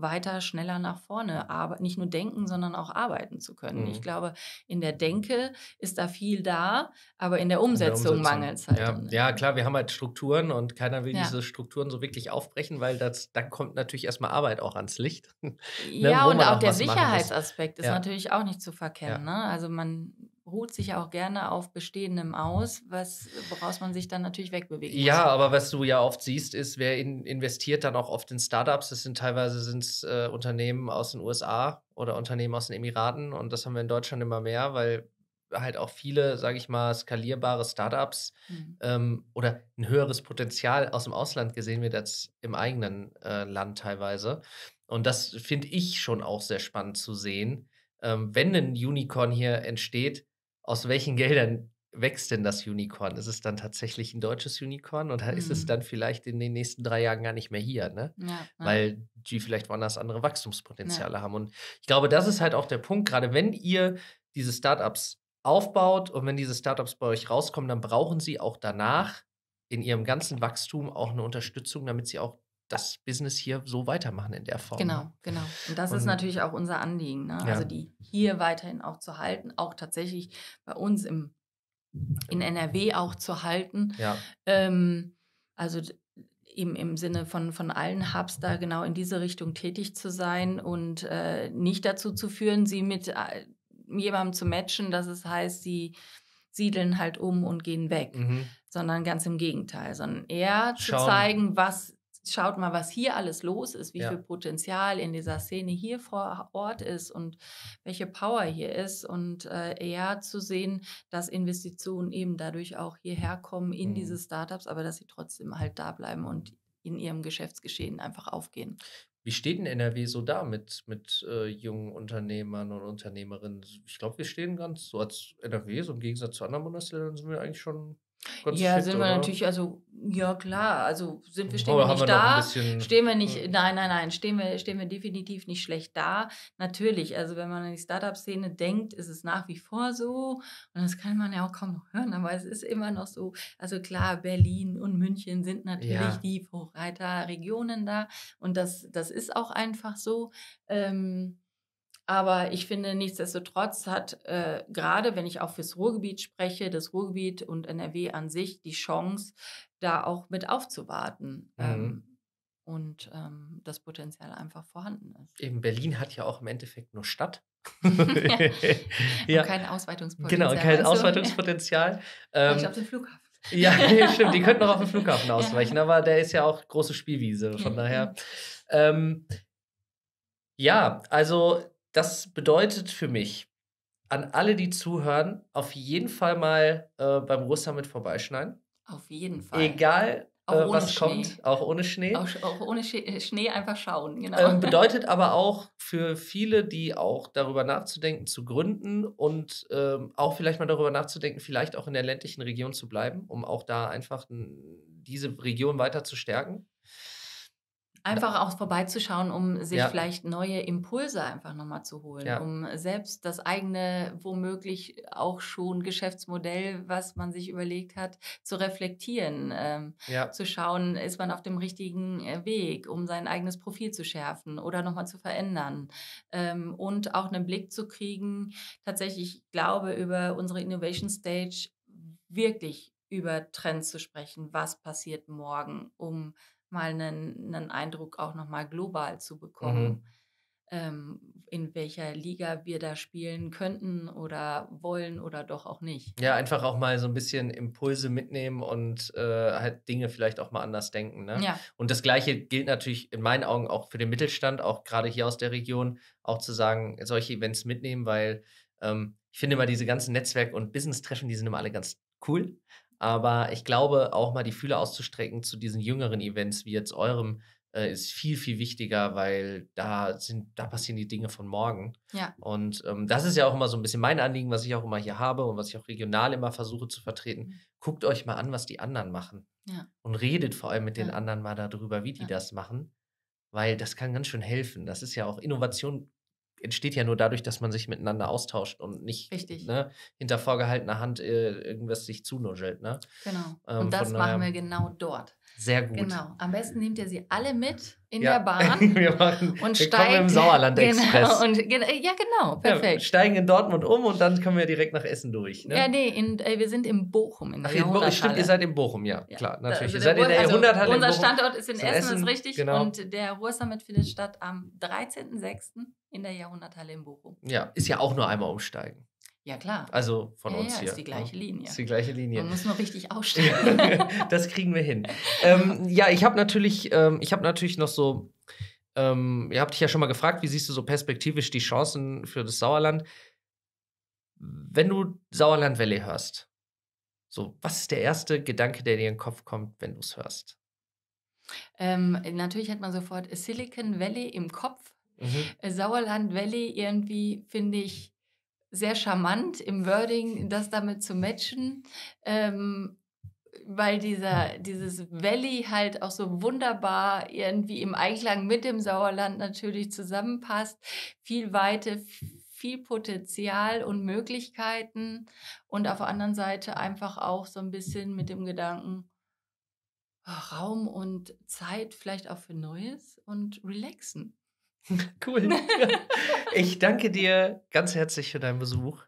Speaker 1: weiter, schneller nach vorne arbeiten, nicht nur denken, sondern auch arbeiten zu können. Mhm. Ich glaube, in der Denke ist da viel da, aber in der Umsetzung, Umsetzung. mangelt es halt. Ja.
Speaker 2: ja. klar, wir haben halt Strukturen und keiner will ja. diese Strukturen so wirklich aufbrechen, weil das, da kommt natürlich erstmal Arbeit auch ans Licht. ne? Ja, Wo und auch der Sicherheitsaspekt ist ja.
Speaker 1: natürlich auch nicht zu verkennen. Ne? Also man ruht sich auch gerne auf Bestehendem aus, was, woraus man sich dann natürlich wegbewegt. Ja, aber
Speaker 2: was du ja oft siehst, ist, wer in, investiert dann auch oft in Startups. Das sind teilweise sind's, äh, Unternehmen aus den USA oder Unternehmen aus den Emiraten und das haben wir in Deutschland immer mehr, weil halt auch viele, sage ich mal, skalierbare Startups mhm. ähm, oder ein höheres Potenzial aus dem Ausland gesehen wird als im eigenen äh, Land teilweise. Und das finde ich schon auch sehr spannend zu sehen. Ähm, wenn ein Unicorn hier entsteht, aus welchen Geldern wächst denn das Unicorn? Ist es dann tatsächlich ein deutsches Unicorn oder mhm. ist es mhm. dann vielleicht in den nächsten drei Jahren gar nicht mehr hier, ne? Ja, Weil die vielleicht woanders andere Wachstumspotenziale ja. haben. Und ich glaube, das ist halt auch der Punkt, gerade wenn ihr diese Startups aufbaut und wenn diese Startups bei euch rauskommen, dann brauchen sie auch danach in ihrem ganzen Wachstum auch eine Unterstützung, damit sie auch das Business hier so weitermachen in der Form. Genau, ne? genau. Und das und, ist natürlich
Speaker 1: auch unser Anliegen, ne? Also ja. also die hier weiterhin auch zu halten, auch tatsächlich bei uns im, in NRW auch zu halten. Ja. Ähm, also eben im Sinne von, von allen Hubs da genau in diese Richtung tätig zu sein und äh, nicht dazu zu führen, sie mit äh, jemandem zu matchen, dass es heißt, sie siedeln halt um und gehen weg, mhm. sondern ganz im Gegenteil, sondern eher Schauen. zu zeigen, was schaut mal, was hier alles los ist, wie ja. viel Potenzial in dieser Szene hier vor Ort ist und welche Power hier ist und äh, eher zu sehen, dass Investitionen eben dadurch auch hierher kommen in mhm. diese Startups, aber dass sie trotzdem halt da bleiben und in ihrem Geschäftsgeschehen einfach aufgehen.
Speaker 2: Wie steht denn NRW so da mit, mit äh, jungen Unternehmern und Unternehmerinnen? Ich glaube, wir stehen ganz so als NRW, so im Gegensatz zu anderen Bundesländern, sind wir eigentlich schon ja, shit, sind wir oder? natürlich,
Speaker 1: also, ja klar, also sind wir, stehen wir nicht wir da, stehen wir nicht, hm. nein, nein, nein, stehen wir, stehen wir definitiv nicht schlecht da. Natürlich, also wenn man an die Startup-Szene denkt, ist es nach wie vor so und das kann man ja auch kaum noch hören, aber es ist immer noch so, also klar, Berlin und München sind natürlich ja. die Vorreiterregionen da und das, das ist auch einfach so. Ähm, aber ich finde, nichtsdestotrotz hat äh, gerade, wenn ich auch fürs Ruhrgebiet spreche, das Ruhrgebiet und NRW an sich die Chance, da auch mit aufzuwarten. Mhm. Ähm, und ähm, das Potenzial einfach vorhanden ist.
Speaker 2: Eben Berlin hat ja auch im Endeffekt nur Stadt. ja. Und kein Ausweitungspotenzial. Genau, kein also, Ausweitungspotenzial. Ähm, ich glaube, den Flughafen. ja, stimmt. Die könnten auch auf den Flughafen ausweichen, ja. aber der ist ja auch große Spielwiese. Von daher. Ähm, ja, also das bedeutet für mich, an alle, die zuhören, auf jeden Fall mal äh, beim Russer mit vorbeischneiden. Auf jeden Fall. Egal, äh, was Schnee. kommt, auch ohne Schnee. Auch,
Speaker 1: auch ohne Sch äh, Schnee einfach schauen, genau. Ähm, bedeutet
Speaker 2: aber auch für viele, die auch darüber nachzudenken, zu gründen und ähm, auch vielleicht mal darüber nachzudenken, vielleicht auch in der ländlichen Region zu bleiben, um auch da einfach diese Region weiter zu stärken.
Speaker 1: Einfach auch vorbeizuschauen, um sich ja. vielleicht neue Impulse einfach nochmal zu holen, ja. um selbst das eigene, womöglich auch schon Geschäftsmodell, was man sich überlegt hat, zu reflektieren, ähm, ja. zu schauen, ist man auf dem richtigen äh, Weg, um sein eigenes Profil zu schärfen oder nochmal zu verändern ähm, und auch einen Blick zu kriegen, tatsächlich, ich glaube, über unsere Innovation Stage wirklich über Trends zu sprechen, was passiert morgen, um mal einen, mhm. einen Eindruck auch nochmal global zu bekommen. Mhm. Ähm, in welcher Liga wir da spielen könnten oder wollen oder doch auch nicht.
Speaker 2: Ja, einfach auch mal so ein bisschen Impulse mitnehmen und äh, halt Dinge vielleicht auch mal anders denken. Ne? Ja. Und das Gleiche gilt natürlich in meinen Augen auch für den Mittelstand, auch gerade hier aus der Region, auch zu sagen, solche Events mitnehmen, weil ähm, ich finde immer diese ganzen Netzwerk- und Business-Treffen, die sind immer alle ganz cool. Aber ich glaube, auch mal die Fühler auszustrecken zu diesen jüngeren Events wie jetzt eurem, äh, ist viel, viel wichtiger, weil da sind, da passieren die Dinge von morgen. Ja. Und ähm, das ist ja auch immer so ein bisschen mein Anliegen, was ich auch immer hier habe und was ich auch regional immer versuche zu vertreten. Mhm. Guckt euch mal an, was die anderen machen. Ja. Und redet vor allem mit ja. den anderen mal darüber, wie die das machen. Weil das kann ganz schön helfen. Das ist ja auch Innovation entsteht ja nur dadurch, dass man sich miteinander austauscht und nicht ne, hinter vorgehaltener Hand äh, irgendwas sich zunuschelt. Ne?
Speaker 1: Genau. Ähm, und das machen wir genau dort.
Speaker 2: Sehr gut. Genau.
Speaker 1: Am besten nehmt ihr sie alle mit in ja. der Bahn
Speaker 2: wir und wir steigen im Sauerland genau. Express. Genau,
Speaker 1: und, äh, ja, genau, perfekt. Ja,
Speaker 2: steigen in Dortmund um und dann kommen wir direkt nach Essen durch.
Speaker 1: Ne? Ja, nee, in, äh, wir sind in Bochum in der Ach, Jahrhunderthalle. Stimmt, ihr seid in Bochum, ja, ja. klar, natürlich. Also ihr seid in der also Jahrhunderthalle. Unser Standort ist in, ist in Essen, Essen, ist richtig. Genau. Und der Ruhr Summit findet statt am 13.06 in der Jahrhunderthalle in Bochum.
Speaker 2: Ja, ist ja auch nur einmal umsteigen. Ja, klar. Also von ja, uns ja, hier. Ist die ne? gleiche Linie. Ist die gleiche Linie. Man muss nur richtig aussteigen. das kriegen wir hin. Ähm, ja, ich habe natürlich, ähm, ich hab natürlich noch so, ähm, ihr habt dich ja schon mal gefragt, wie siehst du so perspektivisch die Chancen für das Sauerland? Wenn du Sauerland Valley hörst, so, was ist der erste Gedanke, der dir in den Kopf kommt, wenn du es hörst?
Speaker 1: Ähm, natürlich hat man sofort Silicon Valley im Kopf, Mhm. Äh, Sauerland Valley irgendwie finde ich sehr charmant im Wording, das damit zu matchen. Ähm, weil dieser, dieses Valley halt auch so wunderbar irgendwie im Einklang mit dem Sauerland natürlich zusammenpasst. Viel Weite, viel Potenzial und Möglichkeiten und auf der anderen Seite einfach auch so ein bisschen mit dem Gedanken, Raum und Zeit vielleicht auch für Neues und Relaxen. Cool.
Speaker 2: Ich danke dir ganz herzlich für deinen Besuch.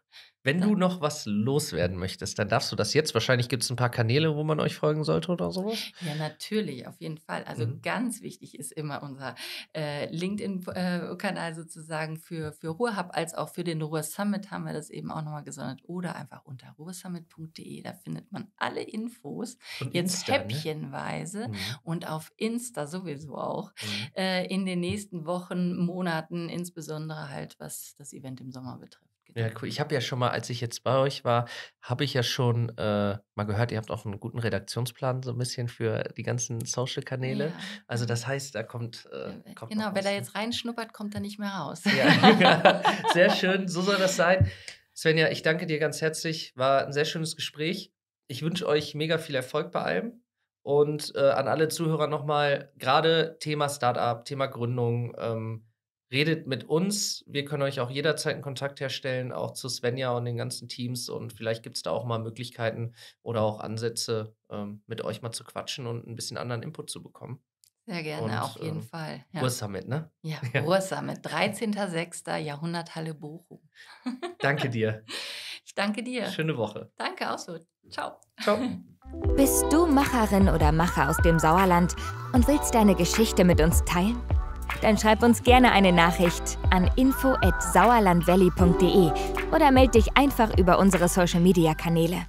Speaker 2: Wenn du noch was loswerden möchtest, dann darfst du das jetzt. Wahrscheinlich gibt es ein paar Kanäle, wo man euch folgen sollte oder sowas.
Speaker 1: Ja, natürlich, auf jeden Fall. Also mhm. ganz wichtig ist immer unser äh, LinkedIn-Kanal sozusagen für, für Ruhrhub, als auch für den Ruhr Summit haben wir das eben auch nochmal gesondert. Oder einfach unter ruhrsummit.de, da findet man alle Infos. Und jetzt Insta, ne? häppchenweise ne? und auf Insta sowieso auch. Mhm. Äh, in den nächsten Wochen, Monaten, insbesondere halt, was das Event im Sommer betrifft.
Speaker 2: Ja, cool. Ich habe ja schon mal, als ich jetzt bei euch war, habe ich ja schon äh, mal gehört, ihr habt auch einen guten Redaktionsplan so ein bisschen für die ganzen Social-Kanäle. Ja. Also genau. das heißt, da kommt. Äh, kommt genau, wer
Speaker 1: da jetzt reinschnuppert, kommt da nicht mehr raus. Ja. sehr
Speaker 2: schön, so soll das sein. Svenja, ich danke dir ganz herzlich. War ein sehr schönes Gespräch. Ich wünsche euch mega viel Erfolg bei allem. Und äh, an alle Zuhörer nochmal, gerade Thema Startup, Thema Gründung, ähm, redet mit uns. Wir können euch auch jederzeit einen Kontakt herstellen, auch zu Svenja und den ganzen Teams. Und vielleicht gibt es da auch mal Möglichkeiten oder auch Ansätze, ähm, mit euch mal zu quatschen und ein bisschen anderen Input zu bekommen. Sehr gerne, und, auf jeden ähm, Fall. Ja. Ruhr-Summit, ne? Ja, ja. Ruhr-Summit,
Speaker 1: 13.06. Jahrhunderthalle Bochum. danke dir. Ich danke dir. Schöne Woche. Danke, auch so. Ciao. Ciao. Bist du Macherin oder Macher aus dem Sauerland und willst deine Geschichte mit uns teilen? Dann schreib uns gerne eine Nachricht an info@sauerlandvalley.de oder melde dich einfach über unsere Social Media Kanäle.